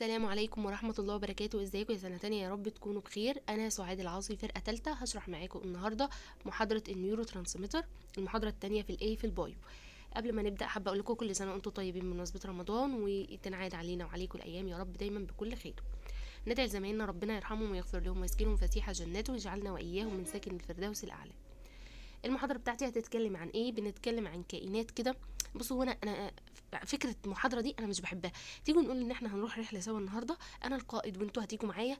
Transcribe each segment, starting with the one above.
السلام عليكم ورحمة الله وبركاته ازيكم يا سنة تانية يا رب تكونوا بخير انا سعاد العاصي فرقة تالتة هشرح معاكم النهاردة محاضرة النيورو ترانسميتر المحاضرة التانية في الاي في البايو قبل ما نبدأ حابة اقول لكم كل سنة وانتم طيبين بمناسبة رمضان وتنعاد علينا وعليكم الايام يا رب دايما بكل خير ندعي زمايلنا ربنا يرحمهم ويغفر لهم ويسكنهم فسيح جناته ويجعلنا واياهم من ساكن الفردوس الاعلى المحاضره بتاعتي هتتكلم عن ايه بنتكلم عن كائنات كده بصوا هنا انا فكره المحاضره دي انا مش بحبها تيجوا نقول ان احنا هنروح رحله سوا النهارده انا القائد وانتوا هتيجوا معايا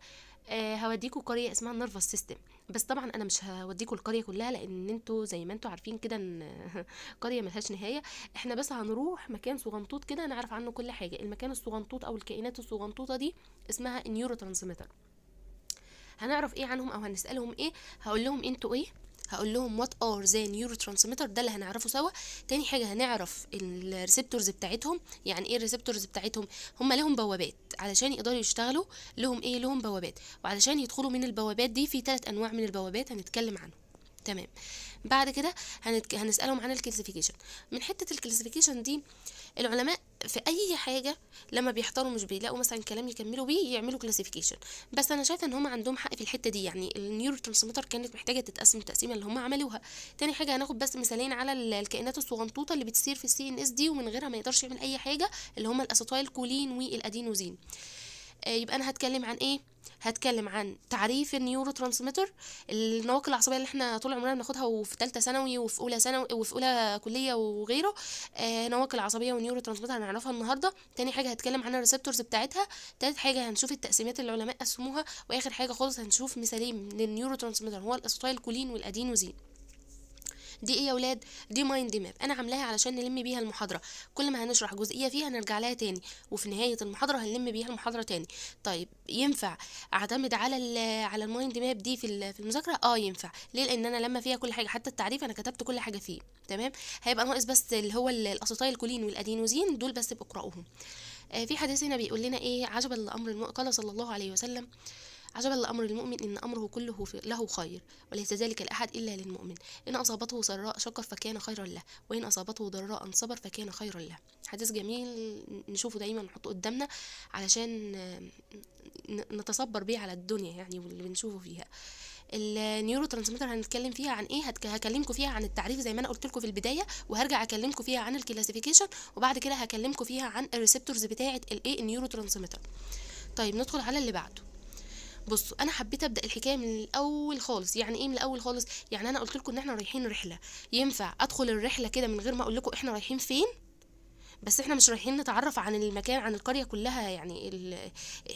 آه، هوديكوا قريه اسمها النرفس سيستم بس طبعا انا مش هوديكوا القريه كلها لان انتوا زي ما انتوا عارفين كده ان قريه ملهاش نهايه احنا بس هنروح مكان صغنطوط كده نعرف عنه كل حاجه المكان الصغنطوط او الكائنات الصغنطوطه دي اسمها نيورو ترانسميتر هنعرف ايه عنهم او هنسالهم ايه هقول لهم انتوا ايه هقول لهم وات ار ذا نيورو ترانسميتر ده اللي هنعرفه سوا تاني حاجه هنعرف الريسبتورز بتاعتهم يعني ايه الريسبتورز بتاعتهم هم لهم بوابات علشان يقدروا يشتغلوا لهم ايه لهم بوابات وعلشان يدخلوا من البوابات دي في ثلاث انواع من البوابات هنتكلم عنهم تمام بعد كده هنتك... هنسالهم عن الكلاسيفيكيشن من حته الكلاسيفيكيشن دي العلماء في اي حاجه لما بيحتاروا مش بيلاقوا مثلا كلام يكملوا بيه يعملوا كلاسيفيكيشن بس انا شايفه ان هم عندهم حق في الحته دي يعني النيورو ترانسميتر كانت محتاجه تتقسم التقسيمه اللي هم عملوها تاني حاجه هناخد بس مثالين على الكائنات الصغنطوطه اللي بتصير في السي ان اس دي ومن غيرها ما يقدرش يعمل اي حاجه اللي هم الاسيتايل كولين والادينوزين آه، يبقى انا هتكلم عن ايه هتكلم عن تعريف النيورو ترانسميتر النواقل العصبيه اللي احنا طول عمرنا بناخدها وفي ثالثه ثانوي وفي اولى ثانوي وفي اولى كليه وغيره آه نواقل عصبيه ونيورو ترانسميتر هنعرفها النهارده تاني حاجه هتكلم عن الريسبتورز بتاعتها تالت حاجه هنشوف التقسيمات اللي العلماء قسموها واخر حاجه خالص هنشوف مثالين للنيورو ترانسميتر هو الاستايل كولين والادينوزين دي ايه يا ولاد دي مايند ماب انا عاملاها علشان نلم بيها المحاضره كل ما هنشرح جزئيه فيها هنرجع لها تاني وفي نهايه المحاضره هنلم بيها المحاضره تاني طيب ينفع اعتمد على على المايند ماب دي في في المذاكره اه ينفع ليه لان انا لما فيها كل حاجه حتى التعريف انا كتبت كل حاجه فيه تمام هيبقى ناقص بس اللي هو كولين والادينوزين دول بس بقراهم آه، في حديث هنا بيقول لنا ايه عجب الامر قال صلى الله عليه وسلم عجبا لأمر المؤمن إن أمره كله له خير وليس ذلك لأحد إلا للمؤمن إن أصابته سراء شكر فكان خيرا له وإن أصابته ضراء صبر فكان خيرا له حديث جميل نشوفه دايما نحطه قدامنا علشان نتصبر بيه على الدنيا يعني واللي بنشوفه فيها النيورو ترانسميتر هنتكلم فيها عن ايه هكلمكم فيها عن التعريف زي ما انا قلت لكم في البدايه وهرجع اكلمكم فيها عن الكلاسيفيكيشن وبعد كده هكلمكم فيها عن الريسبتورز بتاعه الايه النيورو ترانسميتر طيب ندخل على اللي بعده بصوا انا حبيت ابدا الحكايه من الاول خالص يعني ايه من الاول خالص يعني انا قلت لكم ان احنا رايحين رحله ينفع ادخل الرحله كده من غير ما اقول لكم احنا رايحين فين بس احنا مش رايحين نتعرف عن المكان عن القريه كلها يعني ال...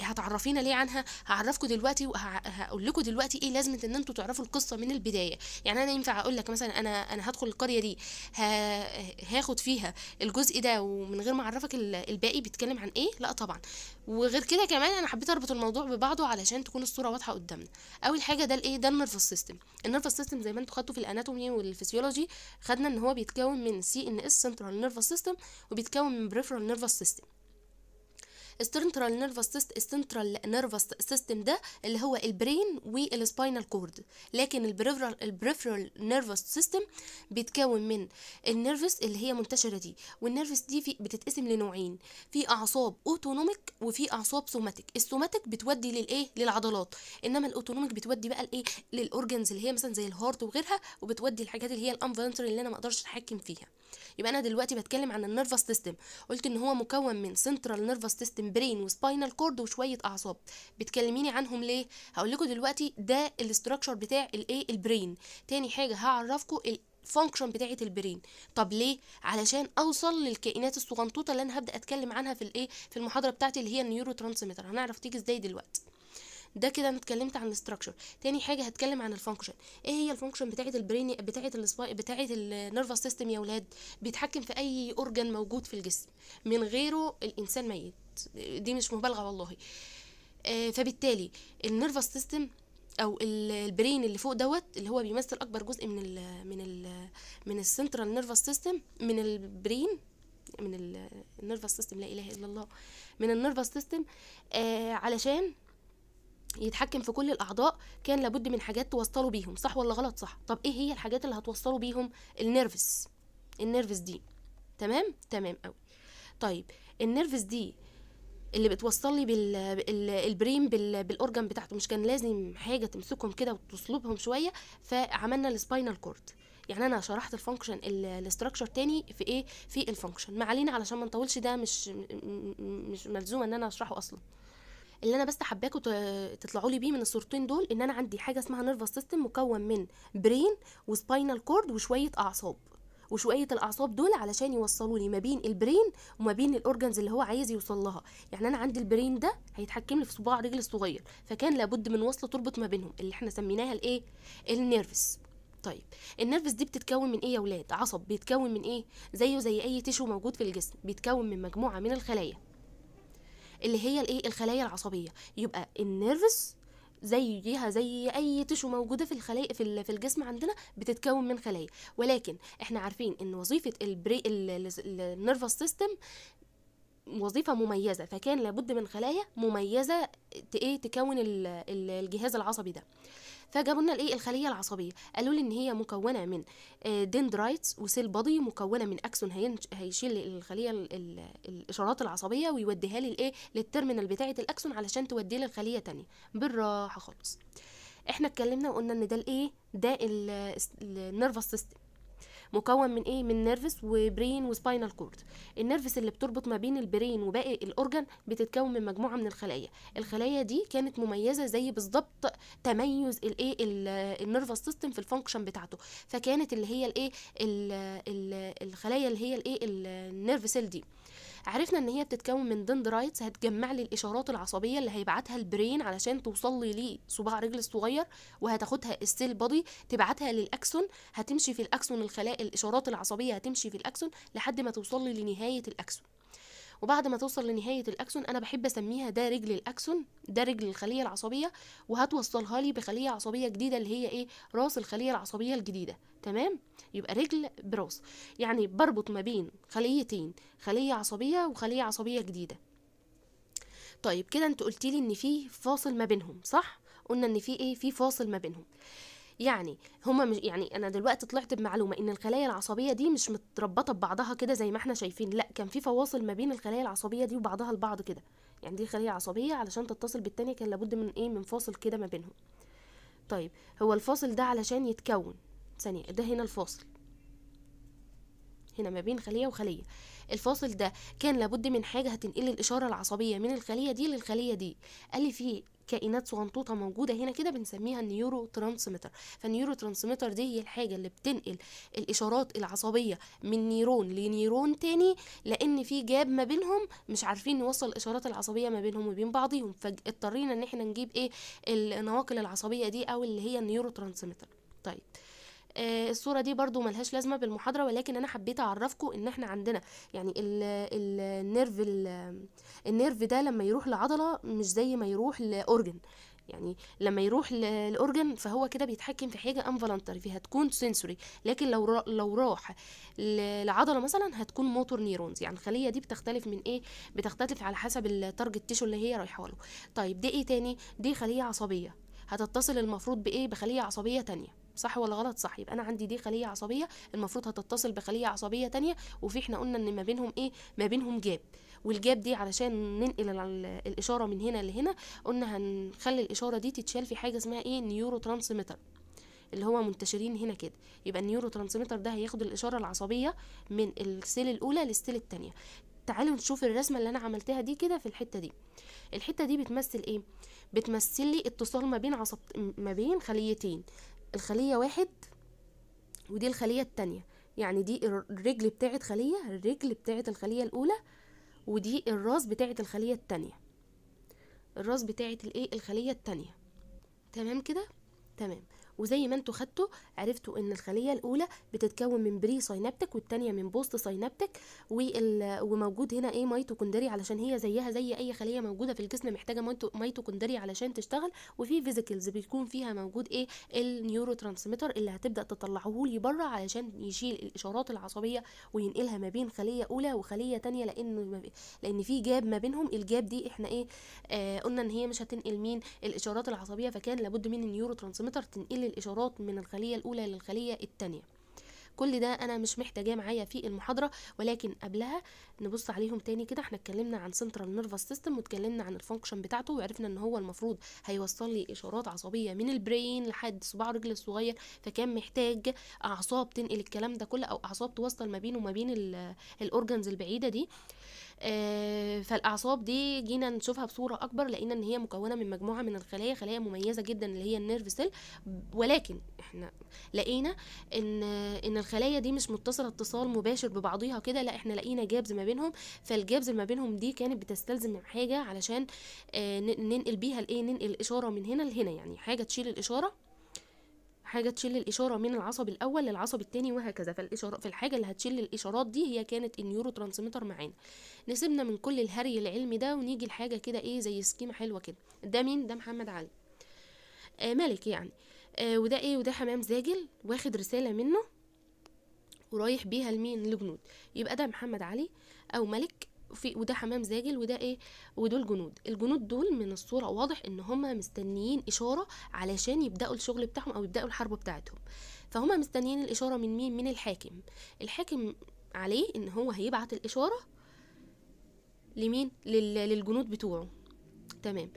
هتعرفينا ليه عنها هعرفكم دلوقتي وهقول لكم دلوقتي ايه لازمه ان انتوا تعرفوا القصه من البدايه يعني انا ينفع اقول لك مثلا انا انا هدخل القريه دي ه... هاخد فيها الجزء ده ومن غير ما اعرفك الباقي بيتكلم عن ايه لا طبعا وغير كده كمان انا حبيت اربط الموضوع ببعضه علشان تكون الصوره واضحه قدامنا اول حاجه ده الايه ده النرفس سيستم النرفس سيستم زي ما انتوا خدتوا في الاناتومي والفسيولوجي خدنا ان هو بيتكون من سي ان اس سنترال نيرفس سيستم وبيتكون تتكون من بريفرال nervous سيستم السنترال نيرفس سيستم السنترال نيرفس سيستم ده اللي هو البرين والسباينال كورد لكن البريفرال البريفرال نيرفس سيستم بيتكون من النيرفس اللي هي منتشره دي والنيرفس دي في بتتقسم لنوعين في اعصاب اوتونوميك وفي اعصاب سوماتيك السوماتيك بتودي للايه للعضلات انما الاوتونوميك بتودي بقى لايه للاورجنز اللي هي مثلا زي الهارت وغيرها وبتودي الحاجات اللي هي الانفنتوري اللي انا ما اقدرش اتحكم فيها يبقى انا دلوقتي بتكلم عن النيرفس سيستم قلت ان هو مكون من سنترال نيرفس سيستم برين وسباينال كورد وشويه اعصاب بتكلميني عنهم ليه هقول لكم دلوقتي ده الاستراكشر بتاع الايه البرين تاني حاجه هعرفكم الفانكشن بتاعه البرين طب ليه علشان اوصل للكائنات الصغنطوطه اللي انا هبدا اتكلم عنها في الايه في المحاضره بتاعتي اللي هي النيورو ترانسميتر هنعرف تيجي ازاي دلوقتي ده كده انا اتكلمت عن الاستراكشر تاني حاجه هتكلم عن الفانكشن ايه هي الفانكشن بتاعه البرين بتاعه السباي بتاعه النيرفس سيستم يا اولاد بيتحكم في اي اورجان موجود في الجسم من غيره الانسان ميت دي مش مبالغه والله آه، فبالتالي النيرفس سيستم او البرين اللي فوق دوت اللي هو بيمثل اكبر جزء من الـ من الـ من السنترال نيرفس سيستم من البرين من النيرفس سيستم لا اله الا الله من النيرفس سيستم آه علشان يتحكم في كل الاعضاء كان لابد من حاجات توصلوا بيهم صح ولا غلط صح طب ايه هي الحاجات اللي هتوصلوا بيهم النيرفس النيرفس دي تمام تمام قوي طيب النيرفس دي اللي بتوصل لي بال... البريم بال... بالاورجن بتاعته مش كان لازم حاجه تمسكهم كده وتصلبهم شويه فعملنا السباينال كورد يعني انا شرحت الفانكشن الاستراكشر تاني في ايه في الفانكشن ما علينا علشان ما نطولش ده مش مش ملزومه ان انا اشرحه اصلا اللي انا بس حباكوا تطلعوا لي بيه من الصورتين دول ان انا عندي حاجه اسمها نيرفس سيستم مكون من برين وسباينال كورد وشويه اعصاب وشويه الاعصاب دول علشان يوصلوا لي ما بين البرين وما بين الاورجنز اللي هو عايز يوصل لها يعني انا عندي البرين ده هيتحكم لي في صباع رجل الصغير فكان لابد من وصله تربط ما بينهم اللي احنا سميناها الايه النيرفس طيب النيرفس دي بتتكون من ايه يا ولاد عصب بيتكون من ايه زيه زي اي تشو موجود في الجسم بيتكون من مجموعه من الخلايا اللي هي الايه الخلايا العصبيه يبقى النيرفس زيها زي اي تشو موجوده في الخلايا في الجسم عندنا بتتكون من خلايا ولكن احنا عارفين ان وظيفه البري النيرفس سيستم وظيفة مميزة فكان لابد من خلايا مميزة إيه؟ تكون الجهاز العصبي ده فجابوا لنا الايه الخليه العصبيه قالوا لي ان هي مكونه من دندرايتس وسيل بادي مكونه من اكسون هيشيل الخليه الاشارات العصبيه ويوديها لي الايه للترمينال بتاعه الاكسون علشان توديه للخليه تانية بالراحه خالص احنا اتكلمنا وقلنا ان ده الايه ده النيرفس سيستم مكون من ايه من نيرفس وبرين وسباينال كورد النيرفس اللي بتربط ما بين البرين وباقي الاورجن بتتكون من مجموعه من الخلايا الخلايا دي كانت مميزه زي بالظبط تميز الايه النيرفس سيستم في الفانكشن بتاعته فكانت اللي هي الايه الخلايا اللي هي الايه النيرف سيل دي عرفنا ان هي بتتكون من دندرايتس هتجمع لي الاشارات العصبيه اللي هيبعتها البرين علشان توصل لي ليه صباع رجل الصغير وهتاخدها السيل بودي تبعتها للاكسون هتمشي في الاكسون الخلايا الاشارات العصبيه هتمشي في الاكسون لحد ما توصل لي لنهايه الاكسون وبعد ما توصل لنهايه الاكسون انا بحب اسميها ده رجل الاكسون ده رجل الخليه العصبيه وهتوصلها لي بخليه عصبيه جديده اللي هي ايه راس الخليه العصبيه الجديده تمام يبقى رجل براس يعني بربط ما بين خليتين خليه عصبيه وخليه عصبيه جديده طيب كده انت قلتيلي ان في فاصل ما بينهم صح قلنا ان في ايه في فاصل ما بينهم يعني هما مش يعني انا دلوقتي طلعت بمعلومه ان الخلايا العصبيه دي مش متربطه ببعضها كده زي ما احنا شايفين لا كان في فواصل ما بين الخلايا العصبيه دي وبعضها البعض كده يعني دي خليه عصبيه علشان تتصل بالتانيه كان لابد من ايه من فاصل كده ما بينهم طيب هو الفاصل ده علشان يتكون ثانيه ده هنا الفاصل هنا ما بين خليه وخليه الفاصل ده كان لابد من حاجه هتنقل الاشاره العصبيه من الخليه دي للخليه دي قال لي في كائنات صغنطوطه موجوده هنا كده بنسميها النيورو ترانسميتر فالنيورو ترانسميتر دي هي الحاجه اللي بتنقل الاشارات العصبيه من نيرون لنيرون تاني لان في جاب ما بينهم مش عارفين نوصل الاشارات العصبيه ما بينهم وبين بعضهم فاضطرينا ان احنا نجيب ايه النواقل العصبيه دي او اللي هي النيورو ترانسميتر طيب آه، الصورة دي برضو ملهاش لازمة بالمحاضرة ولكن أنا حبيت أعرفكم إن إحنا عندنا يعني الـ الـ النيرف الـ النيرف ده لما يروح لعضلة مش زي ما يروح لأورجن يعني لما يروح للاورجن فهو كده بيتحكم في حاجه انفولنتري فيها تكون سنسوري لكن لو لو راح لعضله مثلا هتكون موتور نيرونز يعني الخليه دي بتختلف من ايه بتختلف على حسب التارجت تيشو اللي هي رايحه له طيب دي ايه تاني دي خليه عصبيه هتتصل المفروض بايه بخليه عصبيه تانية صح ولا غلط صح يبقى انا عندي دي خليه عصبيه المفروض هتتصل بخليه عصبيه تانية وفي احنا قلنا ان ما بينهم ايه ما بينهم جاب والجاب دي علشان ننقل الاشاره من هنا لهنا قلنا هنخلي الاشاره دي تتشال في حاجه اسمها ايه نيورو ترانسميتر اللي هو منتشرين هنا كده يبقى النيورو ترانسميتر ده هياخد الاشاره العصبيه من السيل الاولى للسيل الثانيه تعالوا نشوف الرسمه اللي انا عملتها دي كده في الحته دي الحته دي بتمثل ايه بتمثل لي اتصال ما بين عصب ما بين خليتين الخلية واحد ودي الخلية التانية يعني دي الرجل بتاعت خلية الرجل بتاعت الخلية الأولى ودي الراس بتاعت الخلية التانية الراس بتاعت الايه الخلية التانية تمام كده تمام وزي ما انتوا خدتوا عرفتوا ان الخليه الاولى بتتكون من بري ساينابتك والثانيه من بوست ساينابتك وموجود هنا ايه ميتوكوندري علشان هي زيها زي اي خليه موجوده في الجسم محتاجه ميتوكوندري علشان تشتغل وفي فيزيكلز بيكون فيها موجود ايه النيورو ترانسميتر اللي هتبدا تطلعه لي بره علشان يشيل الاشارات العصبيه وينقلها ما بين خليه اولى وخليه ثانيه لان لان في جاب ما بينهم الجاب دي احنا ايه آه قلنا ان هي مش هتنقل مين الاشارات العصبيه فكان لابد من النيورو ترانسميتر تنقل الإشارات من الخلية الأولى للخلية الثانية كل ده انا مش محتاجاه معايا في المحاضره ولكن قبلها نبص عليهم تاني كده احنا اتكلمنا عن سنترال نيرفس سيستم واتكلمنا عن الفانكشن بتاعته وعرفنا ان هو المفروض هيوصل لي اشارات عصبيه من البرين لحد صباع رجل الصغير فكان محتاج اعصاب تنقل الكلام ده كله او اعصاب توصل ما بينه وما بين الاورجنز البعيده دي آه، فالاعصاب دي جينا نشوفها بصوره اكبر لقينا ان هي مكونه من مجموعه من الخلايا خلايا مميزه جدا اللي هي النيرف سيل ولكن احنا لقينا ان ان الخلايا دي مش متصله اتصال مباشر ببعضيها كده لا احنا لقينا جابز ما بينهم فالجابز ما بينهم دي كانت بتستلزم حاجه علشان آه، ننقل بيها الايه ننقل الاشاره من هنا لهنا يعني حاجه تشيل الاشاره حاجه تشيل الاشاره من العصب الاول للعصب الثاني وهكذا فالاشاره فالحاجه اللي هتشيل الاشارات دي هي كانت النيورو ترانسميتر معانا نسيبنا من كل الهري العلمي ده ونيجي لحاجه كده ايه زي سكيمه حلوه كده ده مين ده محمد علي آه مالك يعني آه وده ايه وده حمام زاجل واخد رساله منه ورايح بيها لمين لجنود يبقى ده محمد علي او ملك في وده حمام زاجل وده ايه ودول جنود الجنود دول من الصوره واضح ان هم مستنيين اشاره علشان يبداوا الشغل بتاعهم او يبداوا الحرب بتاعتهم فهم مستنيين الاشاره من مين من الحاكم الحاكم عليه ان هو هيبعت الاشاره لمين للجنود بتوعه تمام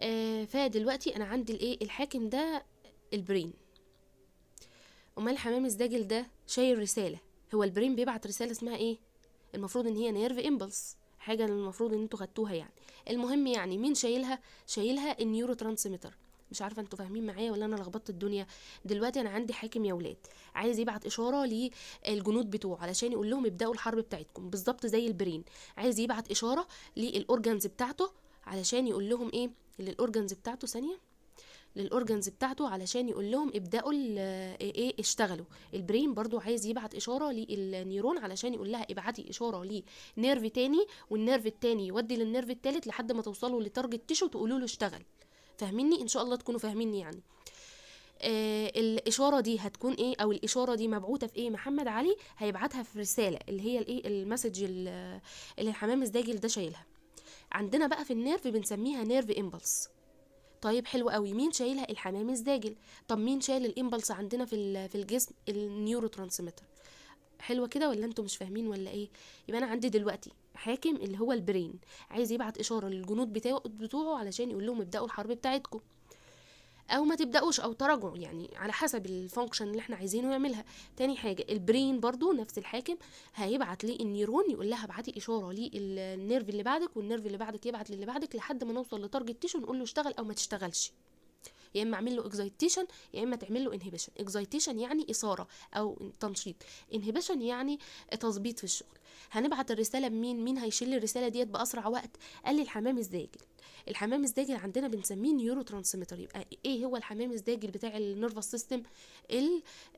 آه فدلوقتي انا عندي الايه الحاكم ده البرين امال حمام الزاجل ده شايل رساله هو البرين بيبعت رساله اسمها ايه المفروض ان هي نيرف امبلس حاجه المفروض ان انتوا خدتوها يعني المهم يعني مين شايلها شايلها النيورو ترانسميتر مش عارفه انتوا فاهمين معايا ولا انا لخبطت الدنيا دلوقتي انا عندي حاكم يا ولاد عايز يبعت اشاره للجنود بتوعه علشان يقول لهم ابداوا الحرب بتاعتكم بالظبط زي البرين عايز يبعت اشاره للاورجنز بتاعته علشان يقول لهم ايه للاورجنز بتاعته ثانيه للاورجنز بتاعته علشان يقول لهم ابداوا إيه،, ايه اشتغلوا البرين برضو عايز يبعت اشاره للنيرون علشان يقول لها ابعتي اشاره لنيرف تاني والنيرف التاني يودي للنيرف التالت لحد ما توصلوا لتارجت تيشو تقولوا له اشتغل فاهميني ان شاء الله تكونوا فاهميني يعني آه الاشاره دي هتكون ايه او الاشاره دي مبعوته في ايه محمد علي هيبعتها في رساله اللي هي الايه المسج اللي الحمام الزاجل ده شايلها عندنا بقى في النيرف بنسميها نيرف امبلس طيب حلو قوي مين شايلها الحمام الزاجل طب مين شايل الامبلس عندنا في في الجسم النيورو ترانسميتر حلوه كده ولا انتم مش فاهمين ولا ايه يبقى انا عندي دلوقتي حاكم اللي هو البرين عايز يبعت اشاره للجنود بتاعه علشان يقول لهم ابداوا الحرب بتاعتكم او ما تبداوش او تراجع يعني على حسب الفانكشن اللي احنا عايزينه يعملها تاني حاجه البرين برضو نفس الحاكم هيبعت للنيرون يقول لها ابعتي اشاره للنيرف اللي بعدك والنيرف اللي بعدك يبعت للي بعدك لحد ما نوصل لتارجت تيشو نقول له اشتغل او ما تشتغلش يا اما اعمل له اكزايتيشن يا اما تعمل له انهبيشن اكزايتيشن يعني اثاره او تنشيط انهبيشن يعني تظبيط في الشغل هنبعت الرساله بمين مين هيشيل الرساله ديت باسرع وقت قال لي الحمام الزاجل الحمام الزاجل عندنا بنسميه نيورو ترانسميتر يبقى ايه هو الحمام الزاجل بتاع النيرفس سيستم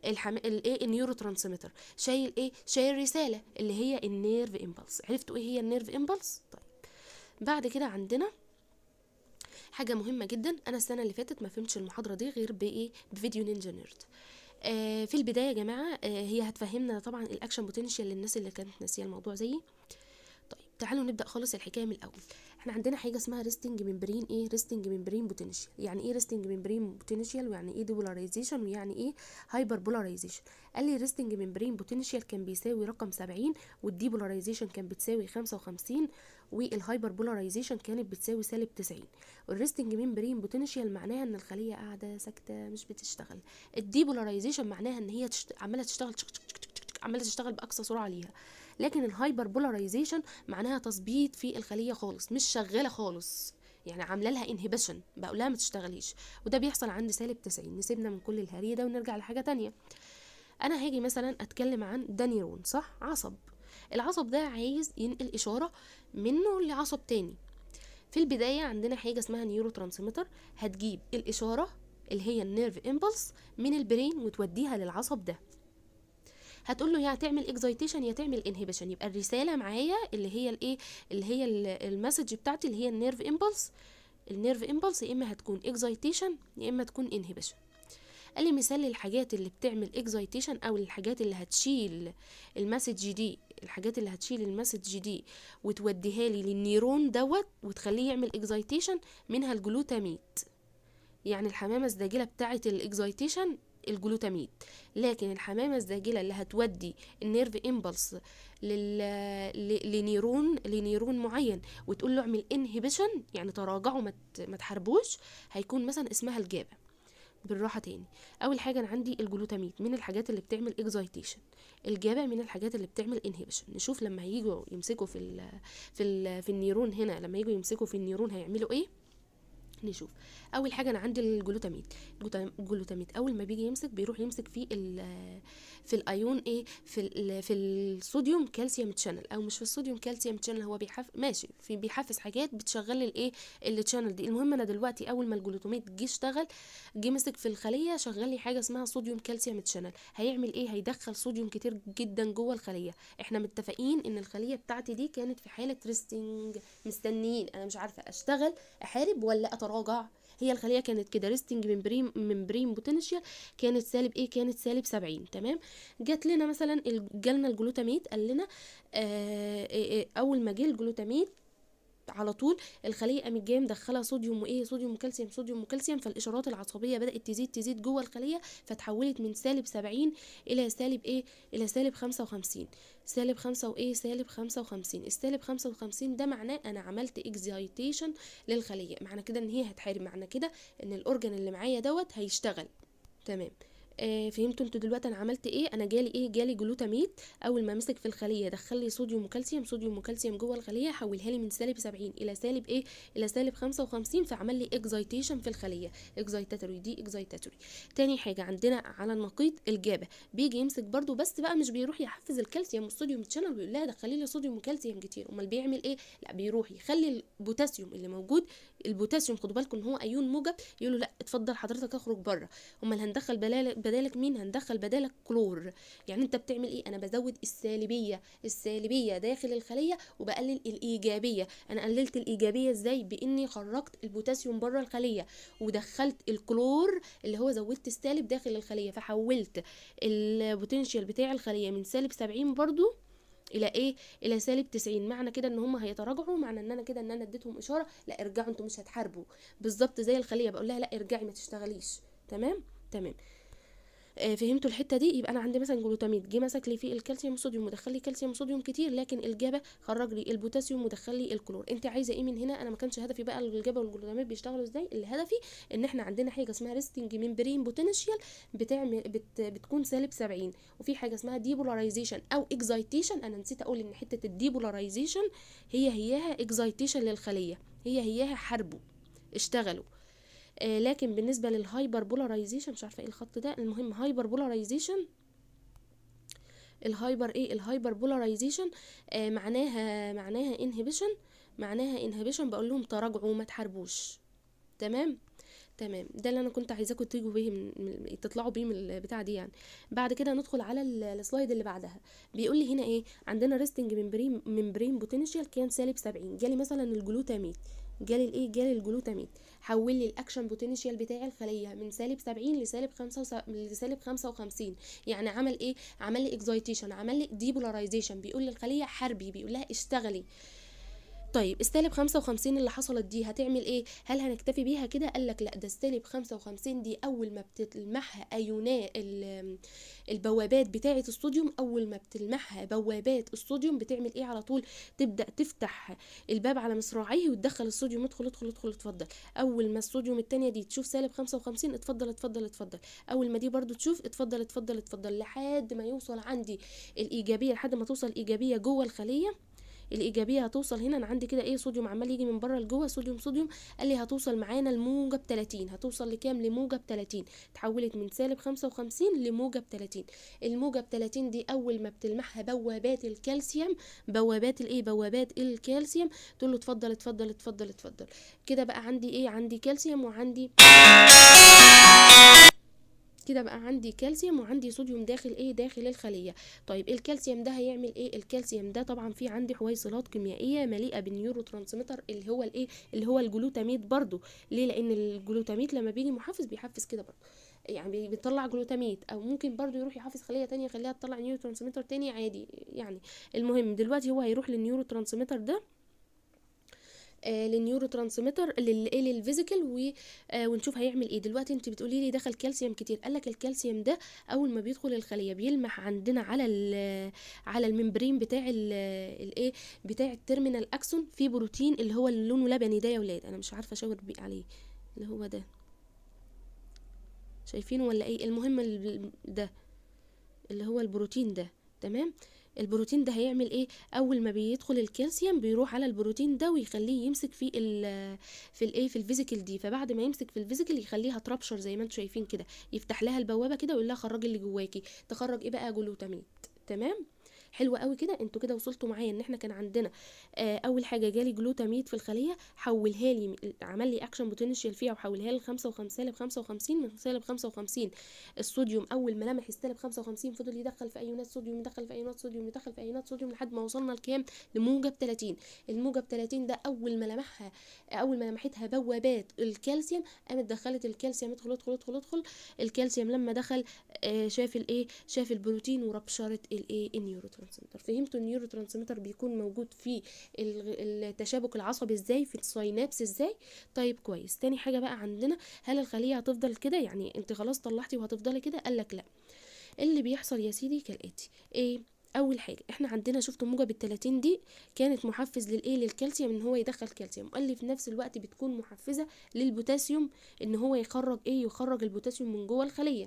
الحم... الايه النيورو ترانسميتر شايل ايه شايل رساله اللي هي النيرف امبلس عرفتوا ايه هي النيرف امبلس طيب بعد كده عندنا حاجه مهمه جدا انا السنه اللي فاتت ما فهمتش المحاضره دي غير بايه بفيديو نينجا نيرد آه في البدايه يا جماعه آه هي هتفهمنا طبعا الاكشن بوتنشال للناس اللي كانت ناسيه الموضوع زيي طيب تعالوا نبدا خالص الحكايه من الاول احنا عندنا حاجه اسمها ريستنج ممبرين ايه ريستنج ممبرين بوتنشال يعني ايه ريستنج ممبرين بوتنشال ويعني ايه ديبولاريزيشن ويعني ايه هايبر بولاريزيشن قال لي ريستنج ممبرين بوتنشال كان بيساوي رقم 70 والديبولاريزيشن كان بتساوي 55 والهايبر بولاريزيشن كانت بتساوي سالب 90 والريستنج ميمبرين بوتنشال معناها ان الخليه قاعده ساكته مش بتشتغل الديبولاريزيشن معناها ان هي عماله تشتغل تشك تشك عماله تشتغل باقصى سرعه ليها لكن الهايبر بولاريزيشن معناها تثبيط في الخليه خالص مش شغاله خالص يعني عامله لها انهبيشن بقول لها ما تشتغليش وده بيحصل عند سالب 90 نسيبنا من كل الهري ده ونرجع لحاجه تانية انا هاجي مثلا اتكلم عن دانيرون صح عصب العصب ده عايز ينقل اشاره منه لعصب تاني في البدايه عندنا حاجه اسمها نيورو ترانسميتر هتجيب الاشاره اللي هي النيرف امبلس من البرين وتوديها للعصب ده هتقول له يا تعمل اكزايتيشن يا تعمل انهبيشن يبقى الرساله معايا اللي هي الايه اللي هي المسج بتاعتي اللي هي النيرف امبلس النيرف امبلس يا اما هتكون اكزايتيشن يا اما تكون انهبيشن قال لي مثال للحاجات اللي بتعمل اكزايتيشن او الحاجات اللي هتشيل المسج دي الحاجات اللي هتشيل المسج دي وتوديها لي للنيرون دوت وتخليه يعمل اكزايتيشن منها الجلوتاميت يعني الحمامه الزاجله بتاعه الاكزايتيشن الجلوتاميت لكن الحمامه الزاجله اللي هتودي النيرف امبلس لل... لنيرون لنيرون معين وتقول له اعمل انهبيشن يعني تراجعه ما مت... تحاربوش هيكون مثلا اسمها الجابه بالراحه تاني اول حاجه انا عندي الجلوتاميت من الحاجات اللي بتعمل اكزايتيشن الجابه من الحاجات اللي بتعمل انهيبيشن نشوف لما هيجوا يمسكوا في الـ في الـ في النيرون هنا لما يجوا يمسكوا في النيرون هيعملوا ايه نشوف اول حاجه انا عندي الجلوتاميت الجلوتاميت اول ما بيجي يمسك بيروح يمسك في في الايون ايه في الـ في الصوديوم كالسيوم تشانل او مش في الصوديوم كالسيوم تشانل هو بيحف ماشي في بيحفز حاجات بتشغل الايه التشانل دي المهم انا دلوقتي اول ما الجلوتاميت جه اشتغل جه مسك في الخليه شغل لي حاجه اسمها صوديوم كالسيوم تشانل هيعمل ايه هيدخل صوديوم كتير جدا جوه الخليه احنا متفقين ان الخليه بتاعتي دي كانت في حاله ريستنج مستنيين انا مش عارفه اشتغل احارب ولا اترك تراجع هي الخليه كانت كده ريستنج ممبرين ممبرين بوتنشال كانت سالب ايه كانت سالب 70 تمام جات لنا مثلا جالنا الجلوتاميت قال لنا آه, آه،, آه، اول ما جه الجلوتاميت على طول الخليه قامت جايه مدخله صوديوم وايه صوديوم وكالسيوم صوديوم وكالسيوم فالاشارات العصبيه بدات تزيد تزيد جوه الخليه فتحولت من سالب 70 الى سالب ايه الى سالب 55 سالب 5 وايه سالب 55 السالب 55 ده معناه انا عملت اكزايتيشن للخليه معنى كده ان هي هتحارب معنى كده ان الاورجن اللي معايا دوت هيشتغل تمام آه، فهمتوا انتوا دلوقتي انا عملت ايه انا جالي ايه جالي جلوتاميت اول ما مسك في الخليه دخل لي صوديوم وكالسيوم صوديوم وكالسيوم جوه الخليه حولها لي من سالب 70 الى سالب ايه الى سالب 55 فعمل لي اكزايتيشن في الخليه اكزايتاتوري دي اكزايتاتوري تاني حاجه عندنا على النقيض الجابه بيجي يمسك برده بس بقى مش بيروح يحفز الكالسيوم والصوديوم تشانل ويقول لها دخلي لي صوديوم وكالسيوم كتير امال بيعمل ايه لا بيروح يخلي البوتاسيوم اللي موجود البوتاسيوم خدوا بالكم ان هو ايون موجب يقول له لا اتفضل حضرتك اخرج بره امال هندخل بلال بدالك مين هندخل بدالك كلور يعني انت بتعمل ايه انا بزود السالبيه السالبيه داخل الخليه وبقلل الايجابيه انا قللت الايجابيه ازاي باني خرجت البوتاسيوم بره الخليه ودخلت الكلور اللي هو زودت السالب داخل الخليه فحولت البوتنشال بتاع الخليه من سالب 70 برضو الى ايه الى سالب 90 معنى كده ان هم هيتراجعوا معنى ان انا كده ان انا اديتهم اشاره لا ارجعوا انتوا مش هتحاربوا بالظبط زي الخليه بقول لها لا ارجعي ما تشتغليش تمام تمام آه، فهمتوا الحته دي يبقى انا عندي مثلا جلوتاميت جه مسك لي فيه الكالسيوم صوديوم ودخل لي كالسيوم صوديوم كتير لكن الجبه خرج لي البوتاسيوم ودخل لي الكلور انت عايزه ايه من هنا انا ما كانش هدفي بقى الجبه والجلوتاميت بيشتغلوا ازاي اللي هدفي ان احنا عندنا حاجه اسمها ريستنج ميمبرين بوتنشال بتعمل بت بتكون سالب 70 وفي حاجه اسمها ديبولاريزيشن او اكزايتيشن انا نسيت اقول ان حته الديبولاريزيشن هي هياها اكزايتيشن للخليه هي هياها حربوا اشتغلوا آه، لكن بالنسبه للهايبر بولاريزيشن مش عارفه ايه الخط ده المهم هايبر بولاريزيشن الهايبر ايه الهايبر بولاريزيشن آه معناها معناها انهبيشن معناها انهبيشن بقول لهم تراجعوا ما تحاربوش تمام تمام ده اللي انا كنت عايزاكم تيجوا بيه من تطلعوا بيه من البتاعه دي يعني بعد كده ندخل على السلايد اللي بعدها بيقول لي هنا ايه عندنا ريستنج ممبرين ممبرين بوتنشال كام سالب 70 جالي مثلا الجلوتاميت جالي الايه جالي الجلوتامين حول لي الاكشن بوتنشال بتاع الخليه من سالب 70 لسالب 5 لسالب 55 يعني عمل ايه عمل لي اكزايتيشن عمل لي ديبولاريزيشن بيقول للخليه حربي بيقول لها اشتغلي طيب السالب 55 اللي حصلت دي هتعمل ايه هل هنكتفي بيها كده قال لك لا ده السالب 55 دي اول ما بتلمحها ايونات البوابات بتاعه الصوديوم اول ما بتلمحها بوابات الصوديوم بتعمل ايه على طول تبدا تفتح الباب على مصراعيه وتدخل الصوديوم ادخل ادخل ادخل اتفضل اول ما الصوديوم الثانيه دي تشوف سالب 55 اتفضل اتفضل اتفضل اول ما دي برده تشوف اتفضل اتفضل اتفضل لحد ما يوصل عندي الايجابيه لحد ما توصل ايجابيه جوه الخليه الايجابيه هتوصل هنا انا عندي كده ايه صوديوم عمال يجي من بره لجوه صوديوم صوديوم قال لي هتوصل معانا لموجب 30 هتوصل لكام لموجب 30 اتحولت من سالب 55 لموجب 30 الموجب 30 دي اول ما بتلمحها بوابات الكالسيوم بوابات الايه بوابات الكالسيوم تقول له اتفضل اتفضل اتفضل اتفضل كده بقى عندي ايه عندي كالسيوم وعندي كده بقى عندي كالسيوم وعندي صوديوم داخل ايه داخل الخليه طيب الكالسيوم ده هيعمل ايه الكالسيوم ده طبعا في عندي حويصلات كيميائيه مليئه بالنيورو ترانسميتر اللي هو الايه اللي هو الجلوتاميت برضو ليه لان الجلوتاميت لما بيجي محفز بيحفز كده برضو يعني بيطلع جلوتاميت او ممكن برضو يروح يحافظ خليه تانية يخليها تطلع نيورو ترانسميتر تاني عادي يعني المهم دلوقتي هو هيروح للنيورو ترانسميتر ده آه، للنيورو ترانسميتر إيه، للفيزيكال آه، ونشوف هيعمل ايه دلوقتي انت بتقولي لي دخل كالسيوم كتير قال لك الكالسيوم ده اول ما بيدخل الخليه بيلمح عندنا على على الممبرين بتاع الايه بتاع التيرمينال اكسون في بروتين اللي هو اللون لونه لبني إيه ده يا ولاد انا مش عارفه اشاور بيه عليه اللي هو ده شايفينه ولا ايه المهم ده اللي هو البروتين ده تمام البروتين ده هيعمل ايه اول ما بيدخل الكالسيوم بيروح على البروتين ده ويخليه يمسك في ال في الايه في الفيزيكال دي فبعد ما يمسك في الفيزيكال يخليها ترابشر زي ما انتم شايفين كده يفتح لها البوابه كده ويقول لها خرجي اللي جواكي تخرج ايه بقى جلوتاميت تمام حلو قوي كده انتوا كده وصلتوا معايا ان احنا كان عندنا آه اول حاجه جالي جلوتاميد في الخليه حولها لي عمل لي اكشن بوتنشال فيها وحولها لي 55 سالب 55 من سالب 55 الصوديوم اول ما لمح السالب 55 فضل يدخل في ايونات صوديوم يدخل في ايونات صوديوم يدخل في ايونات صوديوم لحد ما وصلنا لكام لموجب 30 الموجب 30 ده اول ما لمحها اول ما لمحتها بوابات الكالسيوم قامت دخلت الكالسيوم ادخل ادخل ادخل ادخل الكالسيوم لما دخل آه شاف الايه شاف البروتين وربشرت الايه النيوروتين ترانسميتر فهمتوا ان النيورو ترانسميتر بيكون موجود في التشابك العصبي ازاي في السينابس ازاي طيب كويس تاني حاجه بقى عندنا هل الخليه هتفضل كده يعني انت خلاص طلعتي وهتفضلي كده قالك لا اللي بيحصل يا سيدي كالاتي ايه اول حاجه احنا عندنا شفتوا موجب بال دي كانت محفز للايه للكالسيوم ان هو يدخل كالسيوم قال لي في نفس الوقت بتكون محفزه للبوتاسيوم ان هو يخرج ايه يخرج البوتاسيوم من جوه الخليه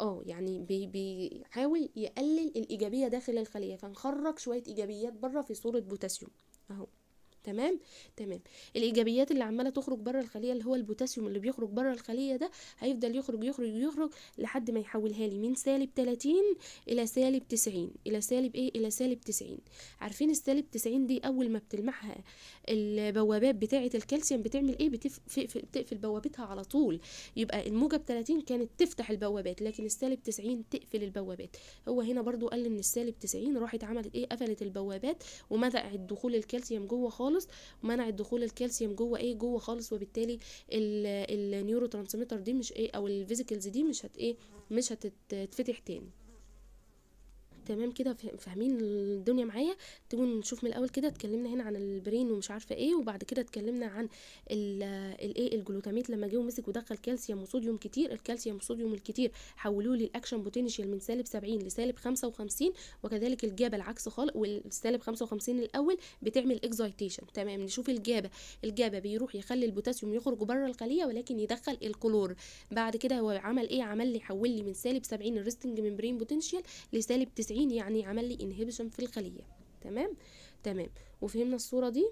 اه يعني بي بيحاول يقلل الايجابيه داخل الخليه فنخرج شويه ايجابيات بره في صوره بوتاسيوم اهو تمام تمام الايجابيات اللي عماله تخرج بره الخليه اللي هو البوتاسيوم اللي بيخرج بره الخليه ده هيفضل يخرج يخرج يخرج لحد ما يحولها لي من سالب 30 الى سالب 90 الى سالب ايه الى سالب 90 عارفين السالب 90 دي اول ما بتلمحها البوابات بتاعه الكالسيوم بتعمل ايه بتقفل بوابتها على طول يبقى الموجب 30 كانت تفتح البوابات لكن السالب 90 تقفل البوابات هو هنا برضو قال ان السالب 90 راحت عملت ايه قفلت البوابات ومنعت دخول الكالسيوم جوه خالص ومنعت دخول الكالسيوم جوه ايه جوه خالص وبالتالي النيورو ترانسميتر دي مش ايه او الفيزيكلز دي مش هت ايه مش هتتفتح تاني تمام كده فاهمين الدنيا معايا تقول نشوف من الاول كده اتكلمنا هنا عن البرين ومش عارفه ايه وبعد كده اتكلمنا عن الايه الجلوتاميت لما جه ومسك ودخل كالسيوم وصوديوم كتير الكالسيوم وصوديوم الكتير حولوه للاكشن بوتنشال من سالب 70 لسالب 55 وكذلك الجابه العكس خالص والسالب 55 الاول بتعمل اكزايتيشن تمام نشوف الجابه الجابه بيروح يخلي البوتاسيوم يخرج بره الخليه ولكن يدخل الكلور بعد كده هو عمل ايه عمل لي حول لي من سالب 70 الريستنج ميمبرين بوتنشال لسالب 90 90 يعني عمل لي انهبيشن في الخليه تمام تمام وفهمنا الصوره دي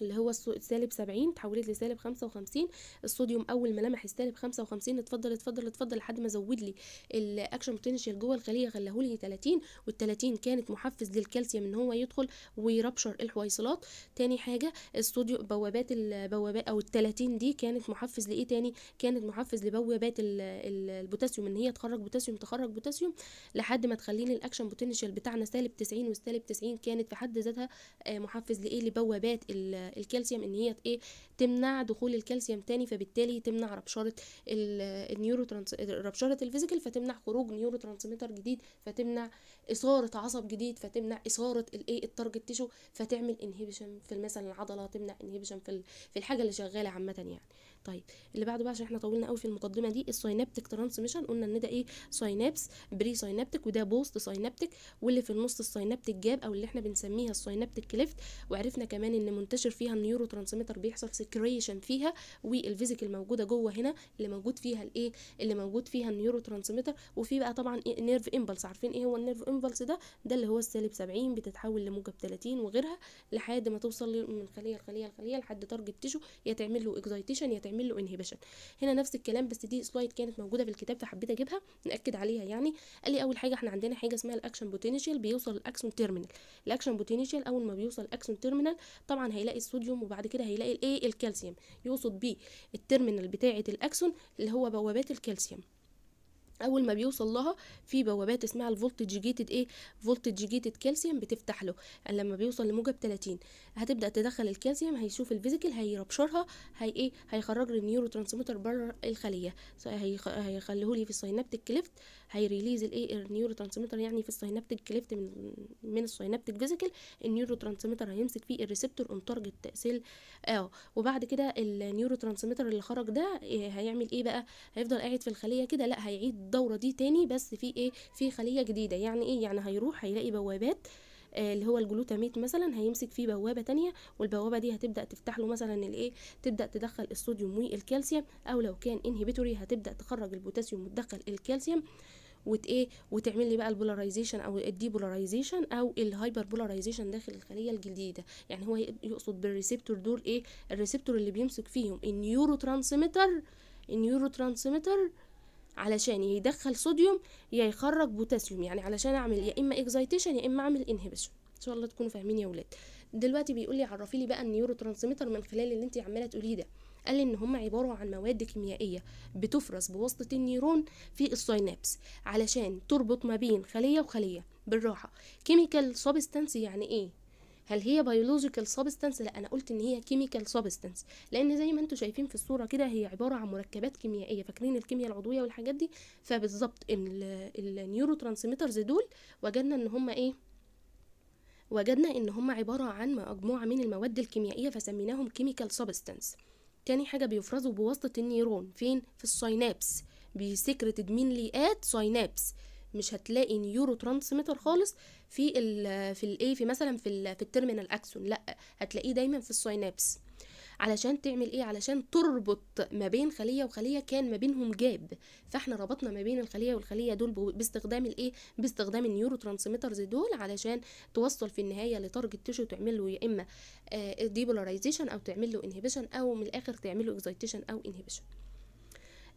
اللي هو السالب سبعين تحولت لسالب خمسة وخمسين الصوديوم اول ما لمح السالب خمسة وخمسين اتفضل اتفضل اتفضل لحد ما زود لي الاكشن بوتنشال جوه الخليه لي 30 وال30 كانت محفز للكالسيوم ان هو يدخل ويربشر الحويصلات تاني حاجه الصوديوم بوابات البوابات او ال30 دي كانت محفز لايه تاني كانت محفز لبوابات البوتاسيوم ان هي تخرج بوتاسيوم تخرج بوتاسيوم لحد ما تخليني الاكشن بوتنشال بتاعنا سالب 90 والسالب 90 كانت في حد ذاتها محفز لايه لبوابات الكالسيوم ان هي ايه تمنع دخول الكالسيوم تاني فبالتالي تمنع ربشاره النيورو ربشاره الفيزيكال فتمنع خروج نيورو ترانسميتر جديد فتمنع اثاره عصب جديد فتمنع اثاره الايه التارجت تيشو فتعمل انهيبيشن في مثلا العضله تمنع في في الحاجه اللي شغاله عامه يعني طيب اللي بعده بقى عشان احنا طولنا قوي في المقدمه دي السينابتك ترانسميشن قلنا ان ده ايه سينابس بري سينابتك وده بوست سينابتك واللي في النص السينابتك جاب او اللي احنا بنسميها السينابتك كليفت وعرفنا كمان ان منتشر فيها النيورو ترانسميتر بيحصل سكريشن فيها والفيزيكال موجوده جوه هنا اللي موجود فيها الايه اللي موجود فيها النيورو ترانسميتر وفي بقى طبعا نيرف ايه، امبلس عارفين ايه هو النيرف امبلس ده ده اللي هو السالب 70 بتتحول لموجب 30 وغيرها لحد ما توصل من خليه لخليه لخليه لحد تارجت تيشو يا تعمل له اكزايتيشن يا تعمل هيعمل له انهبيشن هنا نفس الكلام بس دي سلايد كانت موجوده في الكتاب فحبيت اجيبها ناكد عليها يعني قال لي اول حاجه احنا عندنا حاجه اسمها الاكشن بوتنشال بيوصل الاكسون تيرمينال الاكشن بوتنشال اول ما بيوصل الاكسون تيرمينال طبعا هيلاقي الصوديوم وبعد كده هيلاقي الايه الكالسيوم يقصد بيه التيرمينال بتاعه الاكسون اللي هو بوابات الكالسيوم اول ما بيوصل لها في بوابات اسمها الفولتج جيتد ايه فولتج جيتد كالسيوم بتفتح له يعني لما بيوصل لموجب 30 هتبدا تدخل الكالسيوم هيشوف الفيزيكال هيربشرها هي ايه هيخرج لي النيورو ترانسميتر بره الخليه هيخليه لي في السينابتيك كليفت هيريليز الايه النيورو ترانسميتر يعني في السينابتيك كليفت من من السينابتيك فيزيكال النيورو ترانسميتر هيمسك فيه الريسبتور اون تارجت سيل اه وبعد كده النيورو ترانسميتر اللي خرج ده إيه؟ هيعمل ايه بقى هيفضل قاعد في الخليه كده لا هيعيد الدوره دي تاني بس في ايه في خليه جديده يعني ايه يعني هيروح هيلاقي بوابات آه، اللي هو الجلوتاميت مثلا هيمسك فيه بوابه تانية والبوابه دي هتبدا تفتح له مثلا الايه تبدا تدخل الصوديوم والكالسيوم او لو كان انهبيتوري هتبدا تخرج البوتاسيوم وتدخل الكالسيوم وت ايه وتعمل لي بقى البولاريزيشن او الديبولاريزيشن او الهايبر بولاريزيشن داخل الخليه الجلديه يعني هو يقصد بالريسبتور دول ايه الريسبتور اللي بيمسك فيهم النيورو ترانسميتر النيورو ترانسميتر علشان يدخل صوديوم يا يخرج بوتاسيوم يعني علشان اعمل يا اما اكزايتيشن يا اما اعمل انهبيشن ان شاء الله تكونوا فاهمين يا ولاد دلوقتي بيقول لي عرفي لي بقى النيورو ترانسميتر من خلال اللي انت عماله تقوليه ده قال لي ان هم عباره عن مواد كيميائيه بتفرز بواسطه النيرون في الساينابس علشان تربط ما بين خليه وخليه بالراحه كيميكال سبستانس يعني ايه هل هي بيولوجيكال سبستنس لا انا قلت ان هي كيميكال سبستنس لان زي ما انتم شايفين في الصوره كده هي عباره عن مركبات كيميائيه فاكرين الكيمياء العضويه والحاجات دي فبالظبط النيورو ترانسميترز دول وجدنا ان هم ايه وجدنا ان هم عباره عن مجموعه من المواد الكيميائيه فسميناهم كيميكال سبستنس تاني حاجه بيفرزوا بواسطه النيرون فين في الساينابس بيسكرتد مين ليئات ساينابس مش هتلاقي نيورو ترانسميتر خالص في ال في الاي في مثلا في الـ في التيرمينال اكسون لا هتلاقيه دايما في الساينابس علشان تعمل ايه علشان تربط ما بين خليه وخليه كان ما بينهم جاب فاحنا ربطنا ما بين الخليه والخليه دول باستخدام الايه باستخدام النيورو ترانسميترز دول علشان توصل في النهايه لتارجت تيشو تعمل له يا اما ديبولاريزيشن آه، او تعمل له انهبيشن او من الاخر تعمل له اكزايتيشن او انهبيشن